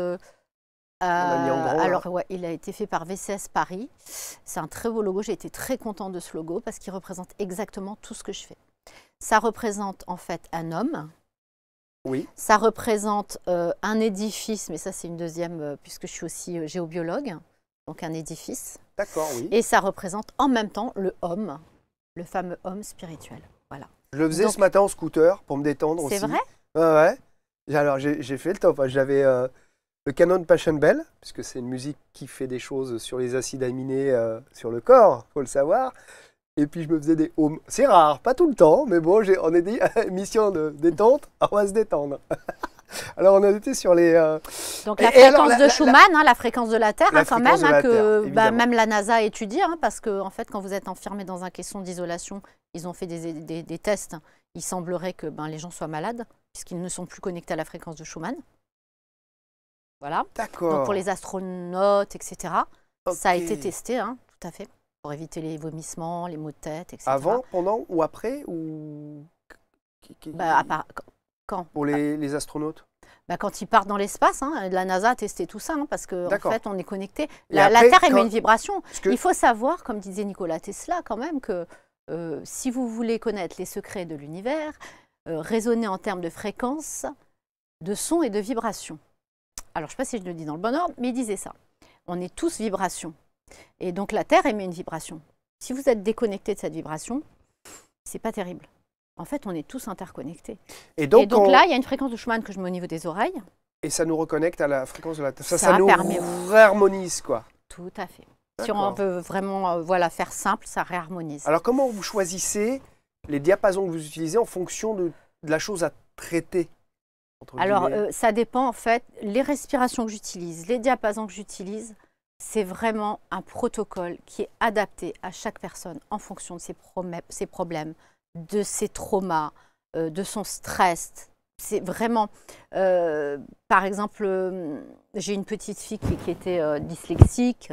alors, il a été fait par VCS Paris. C'est un très beau logo. J'ai été très content de ce logo parce qu'il représente exactement tout ce que je fais. Ça représente en fait un homme. Oui. Ça représente euh, un édifice, mais ça c'est une deuxième, euh, puisque je suis aussi euh, géobiologue, donc un édifice. D'accord, oui. Et ça représente en même temps le homme, le fameux homme spirituel. Voilà.
Je le faisais ce matin en scooter pour me détendre aussi. C'est vrai Ouais, Alors j'ai fait le top. J'avais le canon de Passion Bell, puisque c'est une musique qui fait des choses sur les acides aminés, sur le corps, faut le savoir et puis je me faisais des homes. C'est rare, pas tout le temps, mais bon, on est dit mission de détente, on va se détendre. Alors, on a été sur les. Euh,
Donc, la fréquence de Schumann, hein, la, fréquence de la Terre, hein, quand même, hein, que bah, même la NASA étudie, parce que, en fait, quand vous êtes enfermé dans un caisson d'isolation, ils ont fait des, tests. Il semblerait que ben, les gens soient malades, puisqu'ils ne sont plus connectés à la fréquence de Schumann. Voilà. D'accord. Donc, pour les astronautes, etc., ça a été testé, tout à fait pour éviter les vomissements, les maux de tête, etc. Avant, pendant ou après ou... Bah,
quand Pour les, bah astronautes
bah, Quand ils partent dans l'espace, hein, la NASA a testé tout ça, hein, parce qu'en en fait, on est connecté. La, Terre est une vibration. Il faut savoir, comme disait Nikola Tesla, quand même, que euh, si vous voulez connaître les secrets de l'univers, euh, en termes de fréquence, de son et de vibration. Alors, je ne sais pas si je le dis dans le bon ordre, mais il disait ça. On est tous vibrations. Et donc la Terre émet une vibration. Si vous êtes déconnecté de cette vibration, c'est pas terrible. En fait, on est tous interconnectés. Et donc, là, il y a une fréquence de Schumann que je mets au niveau des oreilles.
Et ça nous reconnecte à la fréquence de la Terre. Ça, nous réharmonise, quoi. Tout à fait. Si on
veut vraiment euh, voilà, faire simple, ça réharmonise. Alors,
comment vous choisissez les diapasons que vous utilisez en fonction de, la chose à traiter Alors, euh, ça
dépend en fait. Les respirations que j'utilise, les diapasons que j'utilise, c'est vraiment un protocole qui est adapté à chaque personne en fonction de ses, problèmes, de ses traumas, euh, de son stress. C'est vraiment, euh, par exemple, euh, j'ai une petite fille qui, était dyslexique.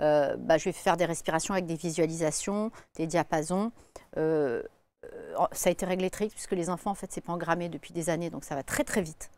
Bah, je vais faire des respirations avec des visualisations, des diapasons. ça a été réglé très vite puisque les enfants, en fait, c'est pas depuis des années, donc ça va très très vite.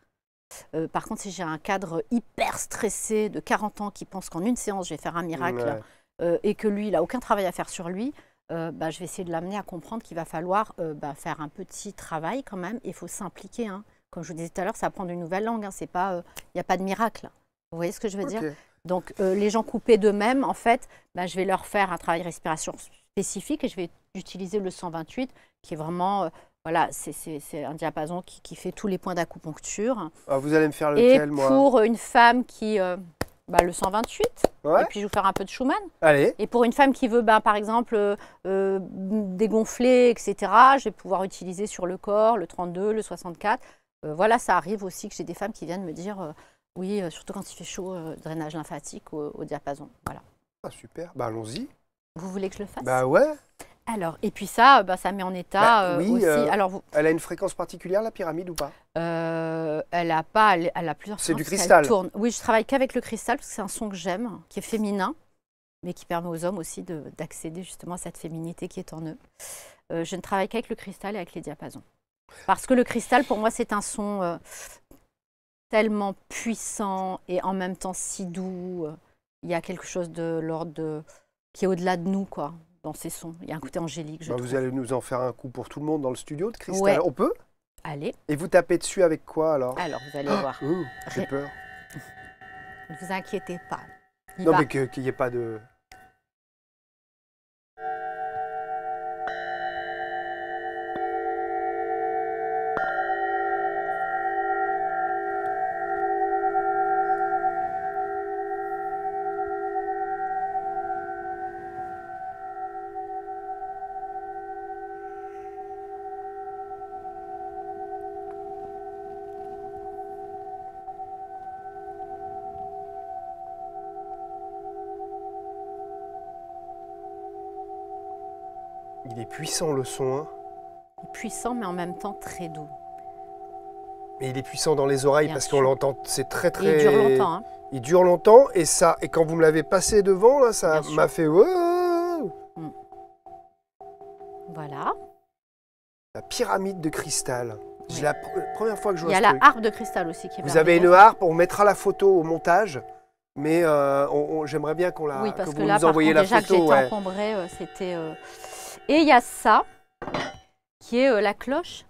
Euh, par contre, si j'ai un cadre hyper stressé de 40 ans qui pense qu'en une séance, je vais faire un miracle euh, et que lui, il n'a aucun travail à faire sur lui, euh, bah, je vais essayer de l'amener à comprendre qu'il va falloir bah, faire un petit travail quand même. Il faut s'impliquer. Hein. Comme je vous disais tout à l'heure, ça apprendre une nouvelle langue. Hein. Il n'y a pas de miracle. Vous voyez ce que je veux dire Donc, les gens coupés d'eux-mêmes, en fait, bah, je vais leur faire un travail de respiration spécifique et je vais utiliser le 128 qui est vraiment voilà, c'est un diapason qui, fait tous les points d'acupuncture.
Ah, vous allez me faire lequel, et pour
une femme qui... Euh, bah, le 128, et puis je vais vous faire un peu de Schumann. Allez. Et pour une femme qui veut, bah, par exemple, euh, euh, dégonfler, etc., je vais pouvoir utiliser sur le corps le 32, le 64. voilà, ça arrive aussi que j'ai des femmes qui viennent me dire, oui, surtout quand il fait chaud, drainage lymphatique au, diapason. Voilà. Ah, super, bah, allons-y. Vous voulez que je le fasse Bah ouais alors, et puis ça, bah, ça met en état bah, euh, oui, aussi. Euh, Alors,
Elle a une fréquence particulière, la pyramide,
ou pas euh, elle a pas, elle, a plusieurs. C'est du cristal. Tourne. Oui, je travaille qu'avec le cristal parce que c'est un son que j'aime, qui est féminin, mais qui permet aux hommes aussi d'accéder justement à cette féminité qui est en eux. je ne travaille qu'avec le cristal et avec les diapasons, parce que le cristal, pour moi, c'est un son tellement puissant et en même temps si doux. Il y a quelque chose de l'ordre qui est au-delà de nous, quoi, dans ces sons. Il y a un côté angélique, je bah, Vous
allez nous en faire un coup pour tout le monde dans le studio de Christelle. On peut Allez. Et vous tapez dessus avec quoi alors Alors, vous allez ah, voir. J'ai peur.
Ne vous inquiétez pas.
non, mais qu'il n'y ait pas de... puissant le son. Hein.
Puissant, mais en même temps très doux.
Mais il est puissant dans les oreilles parce qu'on l'entend, c'est très très. il dure longtemps. Hein. Il dure longtemps et ça, et quand vous me l'avez passé devant, là, ça m'a fait. Mm. Voilà. La pyramide de cristal. C'est La
première fois que je vois Il y a la harpe de cristal aussi qui est Vous avez une
harpe, on mettra la photo au montage. Mais euh, j'aimerais bien qu'on la. Oui, que, vous nous envoyez la déjà photo. Que
encombrée, euh, c'était. Euh, et il y a ça, qui est euh, la cloche,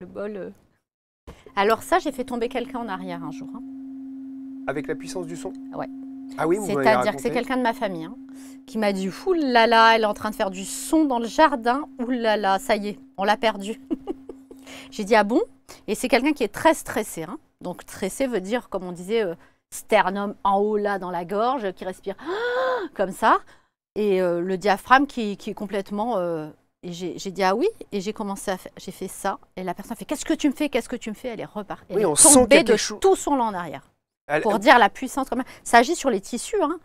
le bol. Euh. Alors ça, j'ai fait tomber quelqu'un en arrière un jour. Hein.
Avec la puissance du son Ouais. Ah oui, C'est-à-dire que c'est quelqu'un
de ma famille hein, qui m'a dit « là là, elle est en train de faire du son dans le jardin, là là, ça y est, on l'a perdu. » J'ai dit « Ah bon ?» Et c'est quelqu'un qui est très stressé. Hein. Donc stressé veut dire, comme on disait, euh, sternum en haut là dans la gorge, qui respire comme ça et euh, le diaphragme qui, est complètement. Euh, et j'ai dit ah oui, et j'ai commencé à faire, j'ai fait ça, et la personne fait qu'est-ce que tu me fais, qu'est-ce que tu me fais, elle est repartie, elle de tout son lent en arrière. Pour dire la puissance, même. ça agit sur les tissus. Hein.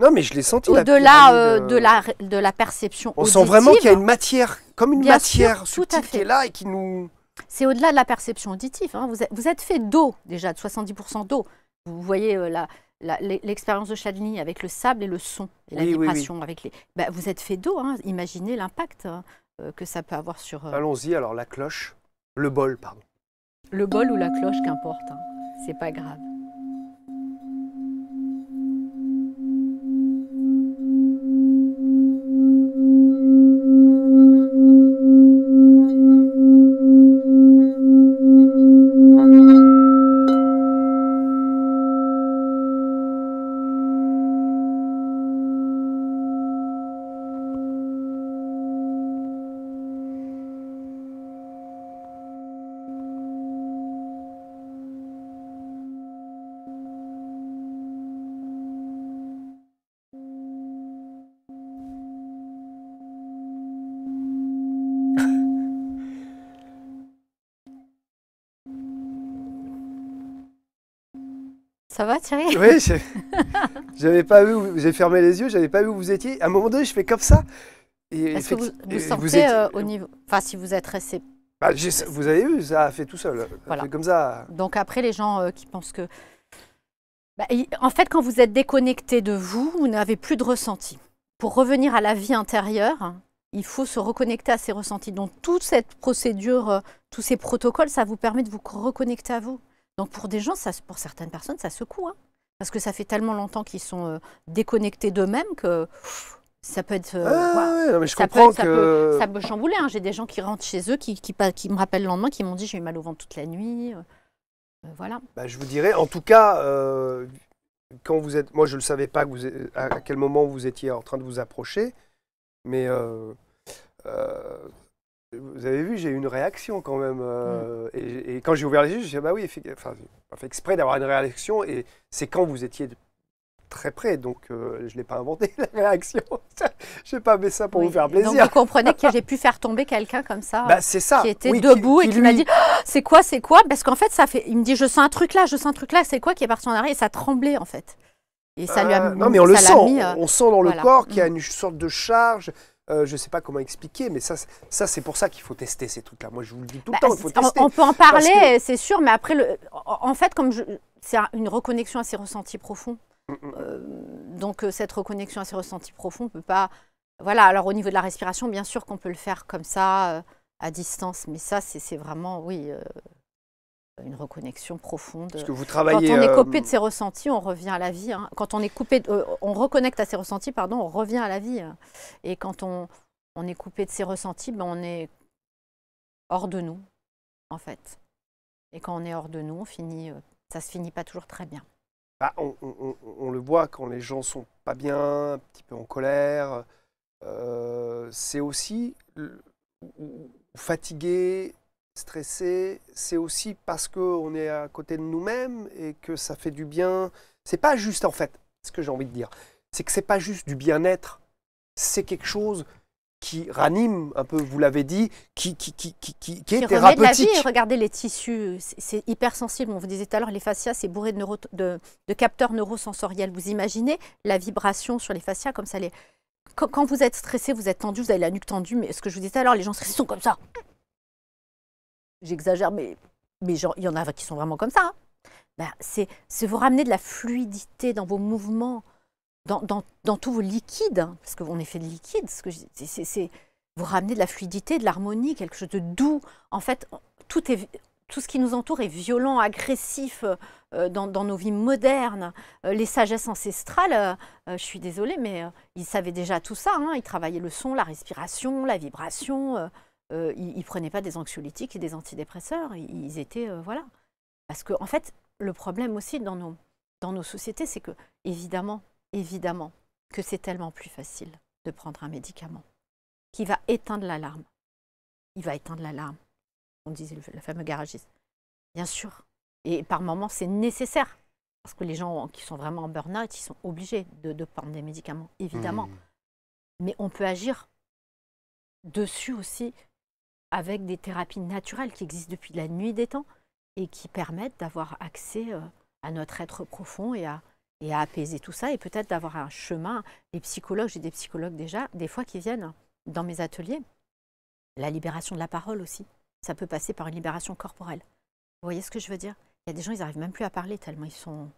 Non, mais je l'ai senti. Au-delà euh, de, la,
de la perception. On sent vraiment qu'il y a une
matière, comme une matière
subtile qui est là et qui nous. C'est au-delà de la perception auditive. Hein. Vous, êtes, fait d'eau, déjà, de 70% d'eau. Vous voyez là. la, l'expérience de Chadny avec le sable et le son, et la vibration avec les. Bah, vous êtes fait d'eau, hein, imaginez l'impact hein, euh, que ça peut avoir sur. Euh Allons-y
alors la cloche, le bol pardon.
Le bol ou la cloche, qu'importe, hein, c'est pas grave. Oui,
j'avais pas vu, j'ai fermé les yeux, j'avais pas vu où vous étiez. À un moment donné, je fais comme ça. Est-ce que vous, vous sentez euh,
au niveau. Enfin, si vous êtes resté.
Bah, vous avez vu, ça a fait tout seul. comme ça.
Donc après, les gens euh, qui pensent que. Bah, en fait, quand vous êtes déconnecté de vous, vous n'avez plus de ressenti. Pour revenir à la vie intérieure, il faut se reconnecter à ses ressentis. Donc toute cette procédure, euh, tous ces protocoles, ça vous permet de vous reconnecter à vous. Donc pour des gens, ça, pour certaines personnes, ça secoue. Hein. parce que ça fait tellement longtemps qu'ils sont euh, déconnectés d'eux-mêmes que ça peut être. Euh, ah, mais je ça comprends peut, que... ça, peut, chambouler. Hein. J'ai des gens qui rentrent chez eux, qui, qui, me rappellent le lendemain, qui m'ont dit j'ai eu mal au ventre toute la nuit. Euh, euh, voilà.
Bah, je vous dirais, en tout cas quand vous êtes, moi je ne savais pas vous, à quel moment vous étiez en train de vous approcher, mais vous avez vu, j'ai eu une réaction quand même. Euh, mm. et, quand j'ai ouvert les yeux, j'ai dit, bah oui, enfin, fait exprès d'avoir une réaction. Et c'est quand vous étiez très près, donc euh, je ne l'ai pas inventé, la réaction. je n'ai pas mis ça pour vous faire plaisir. Donc vous
comprenez que j'ai pu faire tomber quelqu'un comme ça, bah, ça, qui était debout et qui m'a dit ah, C'est quoi, c'est quoi ?» Parce qu'en fait, ça fait, il me dit « Je sens un truc là, je sens un truc là, c'est quoi » qui est parti en arrière et ça tremblait en fait.
Et ça lui a ah, Non mais on le sent, euh, on sent dans le corps qu'il y a mm. une sorte de charge, euh, je ne sais pas comment expliquer, mais ça, ça c'est pour ça qu'il faut tester ces trucs-là. Moi, je vous le dis tout le bah, temps, il faut tester. On, peut en parler,
c'est sûr, mais après, le, en fait, comme c'est une reconnexion à ses ressentis profonds. Mm, mm, mm. Euh, donc, euh, cette reconnexion à ses ressentis profonds ne peut pas. Voilà, alors au niveau de la respiration, bien sûr qu'on peut le faire comme ça, à distance, mais ça, c'est vraiment, oui une reconnexion profonde. Parce que vous travaillez, Quand on est coupé euh, de ses ressentis, on revient à la vie. Hein. Quand on est coupé, euh, on reconnecte à ses ressentis, pardon, on revient à la vie. Et quand on, on est coupé de ses ressentis, ben on est hors de nous, en fait. Et quand on est hors de nous, on finit, euh, ça se finit pas toujours très bien. Bah, on,
le voit quand les gens sont pas bien, un petit peu en colère. c'est aussi fatigué... Stressé, c'est aussi parce qu'on est à côté de nous-mêmes et que ça fait du bien. C'est pas juste en fait, ce que j'ai envie de dire. C'est que c'est pas juste du bien-être. C'est quelque chose qui ranime un peu, vous l'avez dit, qui, qui, qui, qui, est thérapeutique. de la vie,
regardez les tissus, c'est hypersensible. On vous disait tout à l'heure, les fascias, c'est bourré de, capteurs neurosensoriels. Vous imaginez la vibration sur les fascias, comme ça les... Quand vous êtes stressé, vous êtes tendu, vous avez la nuque tendue, mais ce que je vous disais alors, les gens stressés sont comme ça j'exagère, mais mais il y en a qui sont vraiment comme ça. Hein. Ben, c'est vous ramener de la fluidité dans vos mouvements, dans, tous vos liquides, hein, parce qu'on est fait de liquide. C'est vous ramener de la fluidité, de l'harmonie, quelque chose de doux. En fait, tout, est, tout ce qui nous entoure est violent, agressif euh, euh, dans, nos vies modernes. Euh, les sagesses ancestrales, je suis désolée, mais ils savaient déjà tout ça. Hein. ils travaillaient le son, la respiration, la vibration. Euh, ils, ne prenaient pas des anxiolytiques et des antidépresseurs. Ils, étaient, euh, voilà. Parce que, fait, le problème aussi dans nos, dans sociétés, c'est que, évidemment, évidemment, que c'est tellement plus facile de prendre un médicament qui va éteindre l'alarme. Il va éteindre l'alarme. On disait le, fameux garagiste. Bien sûr. Et par moments, c'est nécessaire. Parce que les gens qui sont vraiment en burn-out, ils sont obligés de, prendre des médicaments, évidemment. Mmh. Mais on peut agir dessus aussi avec des thérapies naturelles qui existent depuis la nuit des temps et qui permettent d'avoir accès euh, à notre être profond et à, apaiser tout ça et peut-être d'avoir un chemin. Les psychologues, j'ai des psychologues déjà, des fois qui viennent dans mes ateliers. La libération de la parole aussi, ça peut passer par une libération corporelle. Vous voyez ce que je veux dire Il y a des gens, ils n'arrivent même plus à parler tellement ils sont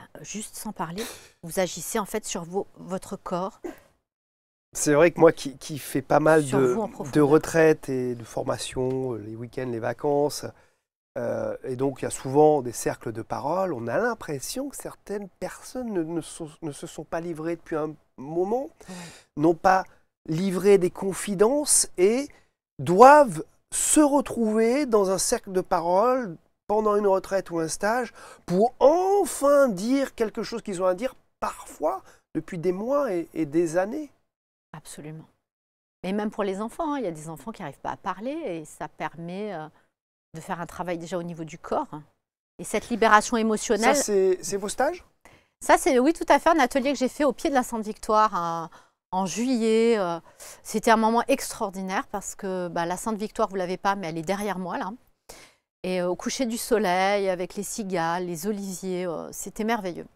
euh, juste sans parler. Vous agissez en fait sur votre corps,
c'est vrai que moi qui, fais pas mal de, retraite retraites et de formations, euh, les week-ends, les vacances, euh, et donc il y a souvent des cercles de parole, on a l'impression que certaines personnes ne, se sont pas livrées depuis un moment, n'ont pas livré des confidences et doivent se retrouver dans un cercle de parole pendant une retraite ou un stage pour enfin dire quelque chose qu'ils ont à dire parfois depuis des mois et des années. Absolument.
Mais même pour les enfants, hein, il y a des enfants qui n'arrivent pas à parler et ça permet euh, de faire un travail déjà au niveau du corps. Et cette libération émotionnelle. Ça,
c'est vos stages
Ça, c'est oui, tout à fait un atelier que j'ai fait au pied de la Sainte-Victoire hein, en juillet. Euh. C'était un moment extraordinaire parce que bah, la Sainte-Victoire, vous ne l'avez pas, mais elle est derrière moi là. Et euh, au coucher du soleil, avec les cigales, les oliviers, c'était merveilleux.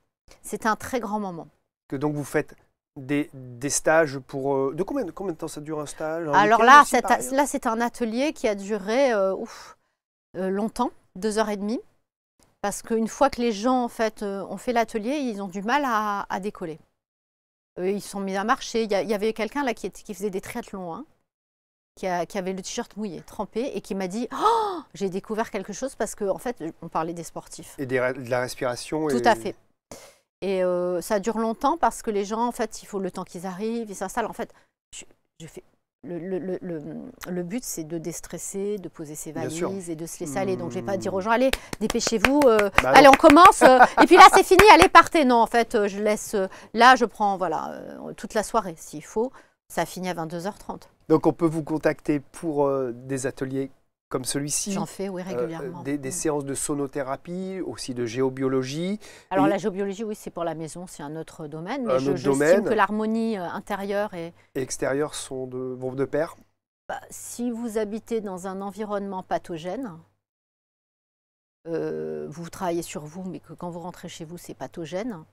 C'était un très grand moment.
Que donc vous faites des, stages pour... Euh, de combien, de temps ça dure un stage Alors là,
là, c'est un atelier qui a duré euh, euh, longtemps, deux heures et demie. Parce qu'une fois que les gens en fait, ont fait l'atelier, ils ont du mal à, décoller. ils sont mis à marcher. Il y, avait quelqu'un là qui, faisait des triathlons, hein, qui, avait le t-shirt mouillé, trempé, et qui m'a dit oh, J'ai découvert quelque chose parce qu'en en fait, on parlait des sportifs.
Et de la respiration. Tout à fait.
Et euh, ça dure longtemps parce que les gens, en fait, il faut le temps qu'ils arrivent, ils s'installent. En fait, je, fais le, but, c'est de déstresser, de poser ses valises et de se laisser aller. Donc, je ne vais pas dire aux hmm. gens, allez, dépêchez-vous, euh, bah allez, on commence. Euh, et puis là, c'est fini, allez, partez. Non, en fait, je laisse, là, je prends, voilà, toute la soirée, s'il faut. Ça finit à 22h30.
Donc, on peut vous contacter pour des ateliers comme celui-ci. J'en fais, oui, euh, régulièrement. des, mm. séances de sonothérapie, aussi de géobiologie. Alors la
géobiologie, oui, c'est pour la maison, c'est un autre domaine. Mais je, autre que l'harmonie euh, intérieure et...
extérieure sont de, vont de pair
bah, Si vous habitez dans un environnement pathogène, euh, vous travaillez sur vous, mais que quand vous rentrez chez vous, c'est pathogène,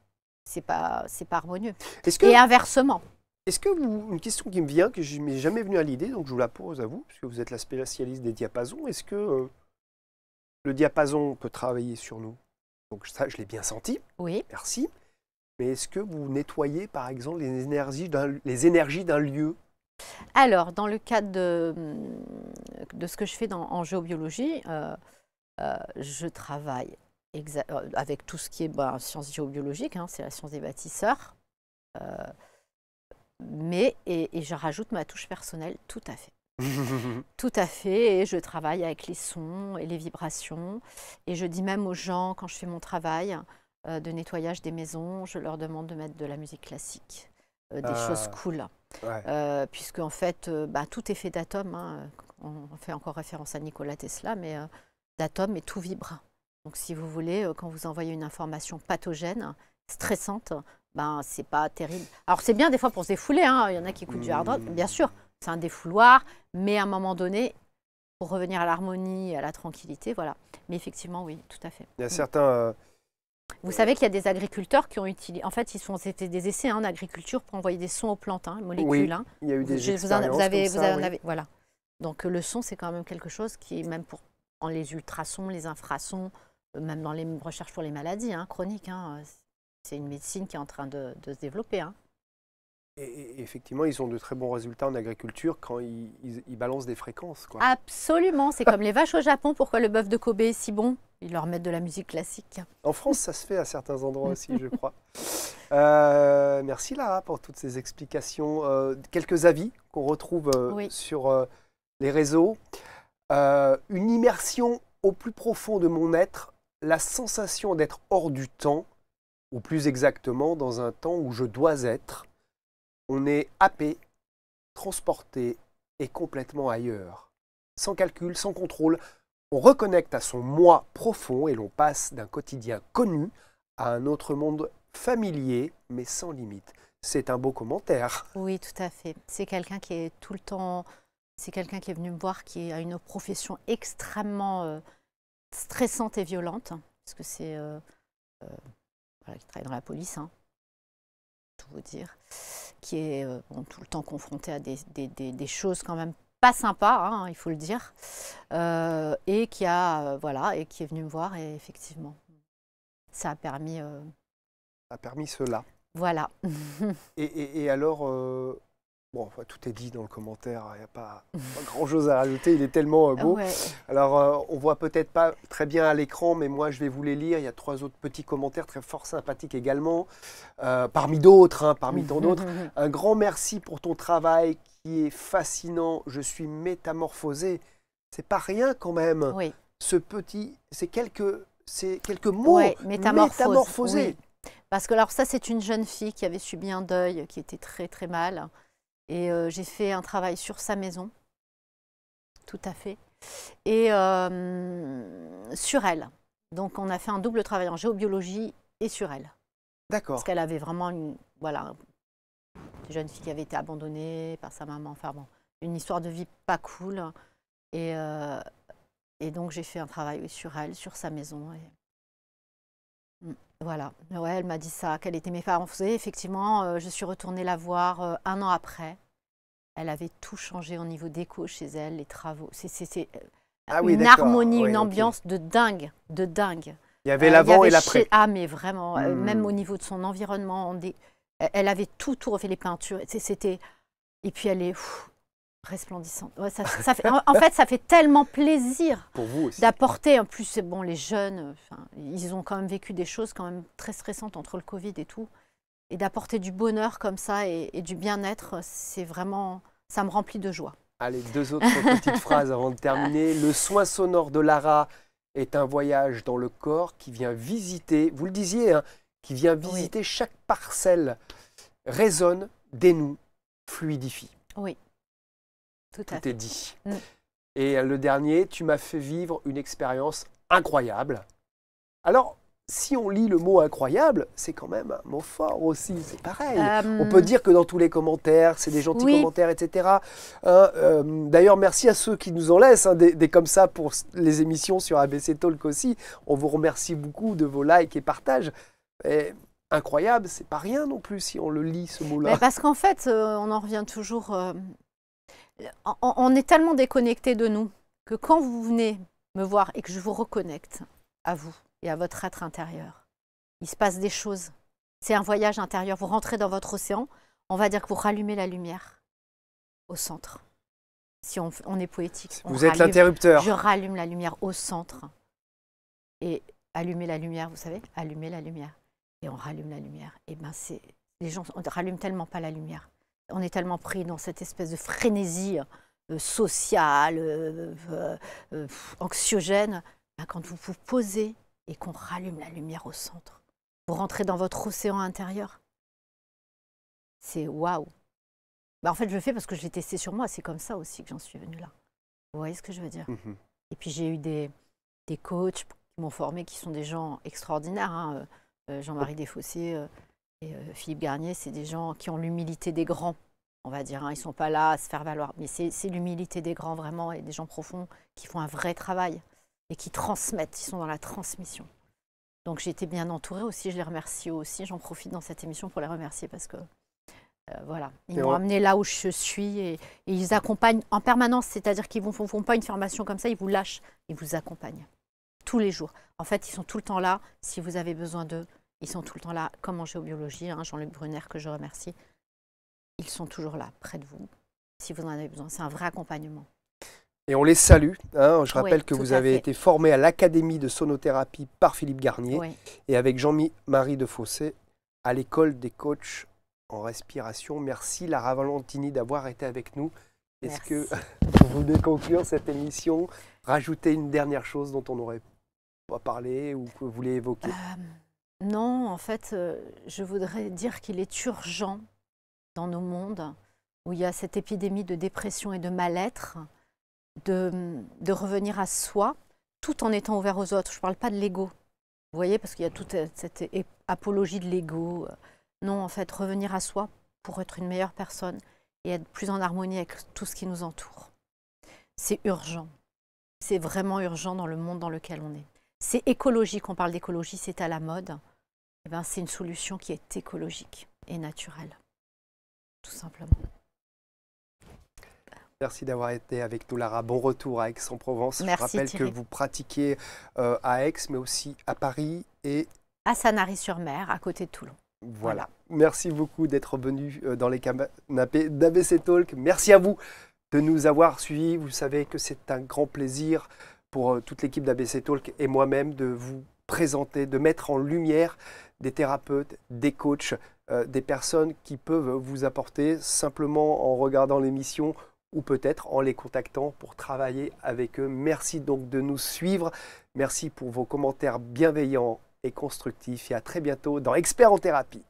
c'est pas, pas harmonieux. Et inversement. Est-ce que vous, une question qui me vient, que je n'ai
jamais venue à l'idée, donc je vous la pose à vous, puisque vous êtes la spécialiste des diapasons, est-ce que euh, le diapason peut travailler sur nous Donc ça, je l'ai bien senti. Oui. Merci. Mais est-ce que vous nettoyez, par exemple, les énergies d'un lieu
Alors, dans le cadre de, de ce que je fais dans, en géobiologie, euh, euh, je travaille avec tout ce qui est ben, science géobiologique, hein, c'est la science des bâtisseurs mais, et, je rajoute ma touche personnelle, tout à fait. Tout à fait. Et je travaille avec les sons et les vibrations. Et je dis même aux gens, quand je fais mon travail euh, de nettoyage des maisons, je leur demande de mettre de la musique classique, euh, des ah. choses cool. Puisqu'en euh, puisque, en fait, bah, tout est fait d'atomes. Hein. On fait encore référence à Nikola Tesla, mais d'atomes et tout vibre. Donc, si vous voulez, quand vous envoyez une information pathogène, stressante, ben c'est pas terrible. Alors c'est bien des fois pour se défouler, hein. il y en a qui écoutent du hard rock, mmh. bien sûr, c'est un défouloir, mais à un moment donné, pour revenir à l'harmonie, à la tranquillité, voilà. Mais effectivement, oui, tout à fait.
Il y a mmh. certains... Euh,
vous savez qu'il y a des agriculteurs qui ont utilisé. En fait, ils ont fait des essais hein, en agriculture pour envoyer des sons aux plantes, hein, molécules. Oui, hein. Il y a eu des vous, vous avez, vous avez, voilà. Donc le son, c'est quand même quelque chose qui, même pour en les ultrasons, les infrasons, euh, même dans les recherches pour les maladies chroniques, euh, c'est une médecine qui est en train de, se développer. Hein.
Et effectivement, ils ont de très bons résultats en agriculture quand ils, balancent des fréquences.
Absolument, c'est comme les vaches au Japon. Pourquoi le bœuf de Kobe est si bon Ils leur mettent de la musique classique.
En France, ça se fait à certains endroits aussi, je crois. Euh, merci Lara pour toutes ces explications. Euh, quelques avis qu'on retrouve euh, sur les réseaux. une immersion au plus profond de mon être, la sensation d'être hors du temps, ou plus exactement dans un temps où je dois être, on est happé, transporté et complètement ailleurs. Sans calcul, sans contrôle, on reconnecte à son moi profond et l'on passe d'un quotidien connu à un autre monde familier mais sans limite. C'est un beau commentaire.
Oui, tout à fait. C'est quelqu'un qui est tout le temps... C'est quelqu'un qui est venu me voir, qui a une profession extrêmement euh, stressante et violente, parce que c'est... Euh, euh, qui travaille dans la police, hein, tout vous dire, qui est euh, tout le temps confronté à des, choses quand même pas sympas, hein, il faut le dire, euh, et qui a euh, voilà et qui est venu me voir et effectivement, ça a permis. a
permis cela. Voilà. et, alors, Bon, tout est dit dans le commentaire, il hein, n'y a pas, grand-chose à rajouter, il est tellement euh, beau. Alors, on euh, on voit peut-être pas très bien à l'écran, mais moi, je vais vous les lire. Il y a trois autres petits commentaires très fort sympathiques également, euh, parmi d'autres, hein, parmi tant d'autres. Un grand merci pour ton travail qui est fascinant. Je suis métamorphosé. C'est pas rien quand même. Oui. Ce petit, c'est quelques, quelques mots ouais,
Parce que alors ça, c'est une jeune fille qui avait subi un deuil, qui était très très mal. Et euh, j'ai fait un travail sur sa maison, tout à fait, et euh, sur elle. Donc on a fait un double travail en géobiologie et sur elle. D'accord. Parce qu'elle avait vraiment une, voilà, une jeune fille qui avait été abandonnée par sa maman. Enfin bon, une histoire de vie pas cool. Et, euh, et donc j'ai fait un travail sur elle, sur sa maison. Voilà, elle m'a dit ça, qu'elle était mes parents. Effectivement, euh, je suis retournée la voir euh, un an après. Elle avait tout changé au niveau déco chez elle, les travaux. C'est euh, ah une harmonie, une ambiance de dingue, de dingue. Il y avait l'avant et l'après. Ah, mais vraiment, hmm. même au niveau de son environnement, elle avait tout, tout refait, les peintures. C'était. Et puis elle est, Resplendissante. ça, fait, en, fait, ça fait tellement plaisir d'apporter. En plus, bon, les jeunes, euh, ils ont quand même vécu des choses quand même très stressantes entre le Covid et tout. Et d'apporter du bonheur comme ça et, du bien-être, c'est vraiment, ça me remplit de joie.
Allez, deux autres petites phrases avant de terminer. Le soin sonore de Lara est un voyage dans le corps qui vient visiter, vous le disiez, hein, qui vient visiter chaque parcelle, résonne, dénoue, fluidifie. Oui, tout, est dit. Mm. Et euh, le dernier, tu m'as fait vivre une expérience incroyable. Alors, si on lit le mot incroyable, c'est quand même un mot fort aussi, c'est pareil. On peut euh, dire que dans tous les commentaires, c'est des gentils commentaires, etc. Hein, euh, d'ailleurs, merci à ceux qui nous en laissent, hein, des, comme ça pour les émissions sur ABC Talk aussi. On vous remercie beaucoup de vos likes et partages. Et incroyable, c'est pas rien non plus si on le lit ce mot-là. Parce
qu'en fait, on en revient toujours on est tellement déconnecté de nous que quand vous venez me voir et que je vous reconnecte à vous et à votre être intérieur, il se passe des choses. C'est un voyage intérieur. Vous rentrez dans votre océan, on va dire que vous rallumez la lumière au centre. Si on, est poétique. vous êtes l'interrupteur. Je rallume la lumière au centre. Et allumer la lumière, vous savez, allumer la lumière. Et on rallume la lumière. Et ben les gens ne rallument tellement pas la lumière. On est tellement pris dans cette espèce de frénésie euh, sociale, euh, euh, anxiogène, bah, quand vous vous posez et qu'on rallume la lumière au centre, vous rentrez dans votre océan intérieur. C'est waouh. Bah, en fait, je le fais parce que je l'ai testé sur moi. C'est comme ça aussi que j'en suis venue là. Vous voyez ce que je veux dire mmh Et puis j'ai eu des, des coachs qui m'ont formé, qui sont des gens extraordinaires. Hein, Jean-Marie Desfossés, et euh, Philippe Garnier, c'est des gens qui ont l'humilité des grands, on va dire. Hein. Ils ne sont pas là à se faire valoir. Mais c'est l'humilité des grands, vraiment, et des gens profonds qui font un vrai travail et qui transmettent. Ils sont dans la transmission. Donc j'ai été bien entourée aussi. Je les remercie aussi. J'en profite dans cette émission pour les remercier parce que. Euh, voilà, ils m'ont amené là où je suis et, et ils accompagnent en permanence, c'est-à-dire qu'ils ne font pas une formation comme ça, ils vous lâchent, ils vous accompagnent tous les jours. En fait, ils sont tout le temps là si vous avez besoin d'eux. Ils sont tout le temps là, comme en géobiologie, hein, Jean-Luc Brunner, que je remercie. Ils sont toujours là, près de vous, si vous en avez besoin. C'est un vrai accompagnement.
Et on les salue. Hein. Je rappelle que vous avez été formé à l'Académie de sonothérapie par Philippe Garnier et avec Jean-Marie Fossé, à l'école des coachs en respiration. Merci Lara Valentini d'avoir été avec nous. Est-ce que vous voulez conclure cette émission Rajouter une dernière chose dont on n'aurait pas parlé ou que vous voulez évoquer euh,
non, en fait, euh, je voudrais dire qu'il est urgent dans nos mondes où il y a cette épidémie de dépression et de mal-être, de, revenir à soi tout en étant ouvert aux autres. Je ne parle pas de l'ego, vous voyez, parce qu'il y a toute cette apologie de l'ego. Non, en fait, revenir à soi pour être une meilleure personne et être plus en harmonie avec tout ce qui nous entoure. C'est urgent. C'est vraiment urgent dans le monde dans lequel on est. C'est écologique, on parle d'écologie, c'est à la mode. Eh ben, c'est une solution qui est écologique et naturelle, tout simplement.
Merci d'avoir été avec nous, Lara. Bon retour à Aix-en-Provence. Je rappelle que vous pratiquez euh, à Aix, mais aussi à
Paris et... À Sanary-sur-Mer, à côté de Toulon.
Voilà. voilà. Merci beaucoup d'être venu euh, dans les canapés d'ABC Talk. Merci à vous de nous avoir suivis. Vous savez que c'est un grand plaisir pour euh, toute l'équipe d'ABC Talk et moi-même de vous présenter, de mettre en lumière des thérapeutes, des coachs, euh, des personnes qui peuvent vous apporter simplement en regardant l'émission ou peut-être en les contactant pour travailler avec eux. Merci donc de nous suivre. Merci pour vos commentaires bienveillants et constructifs et à très bientôt dans Expert en thérapie.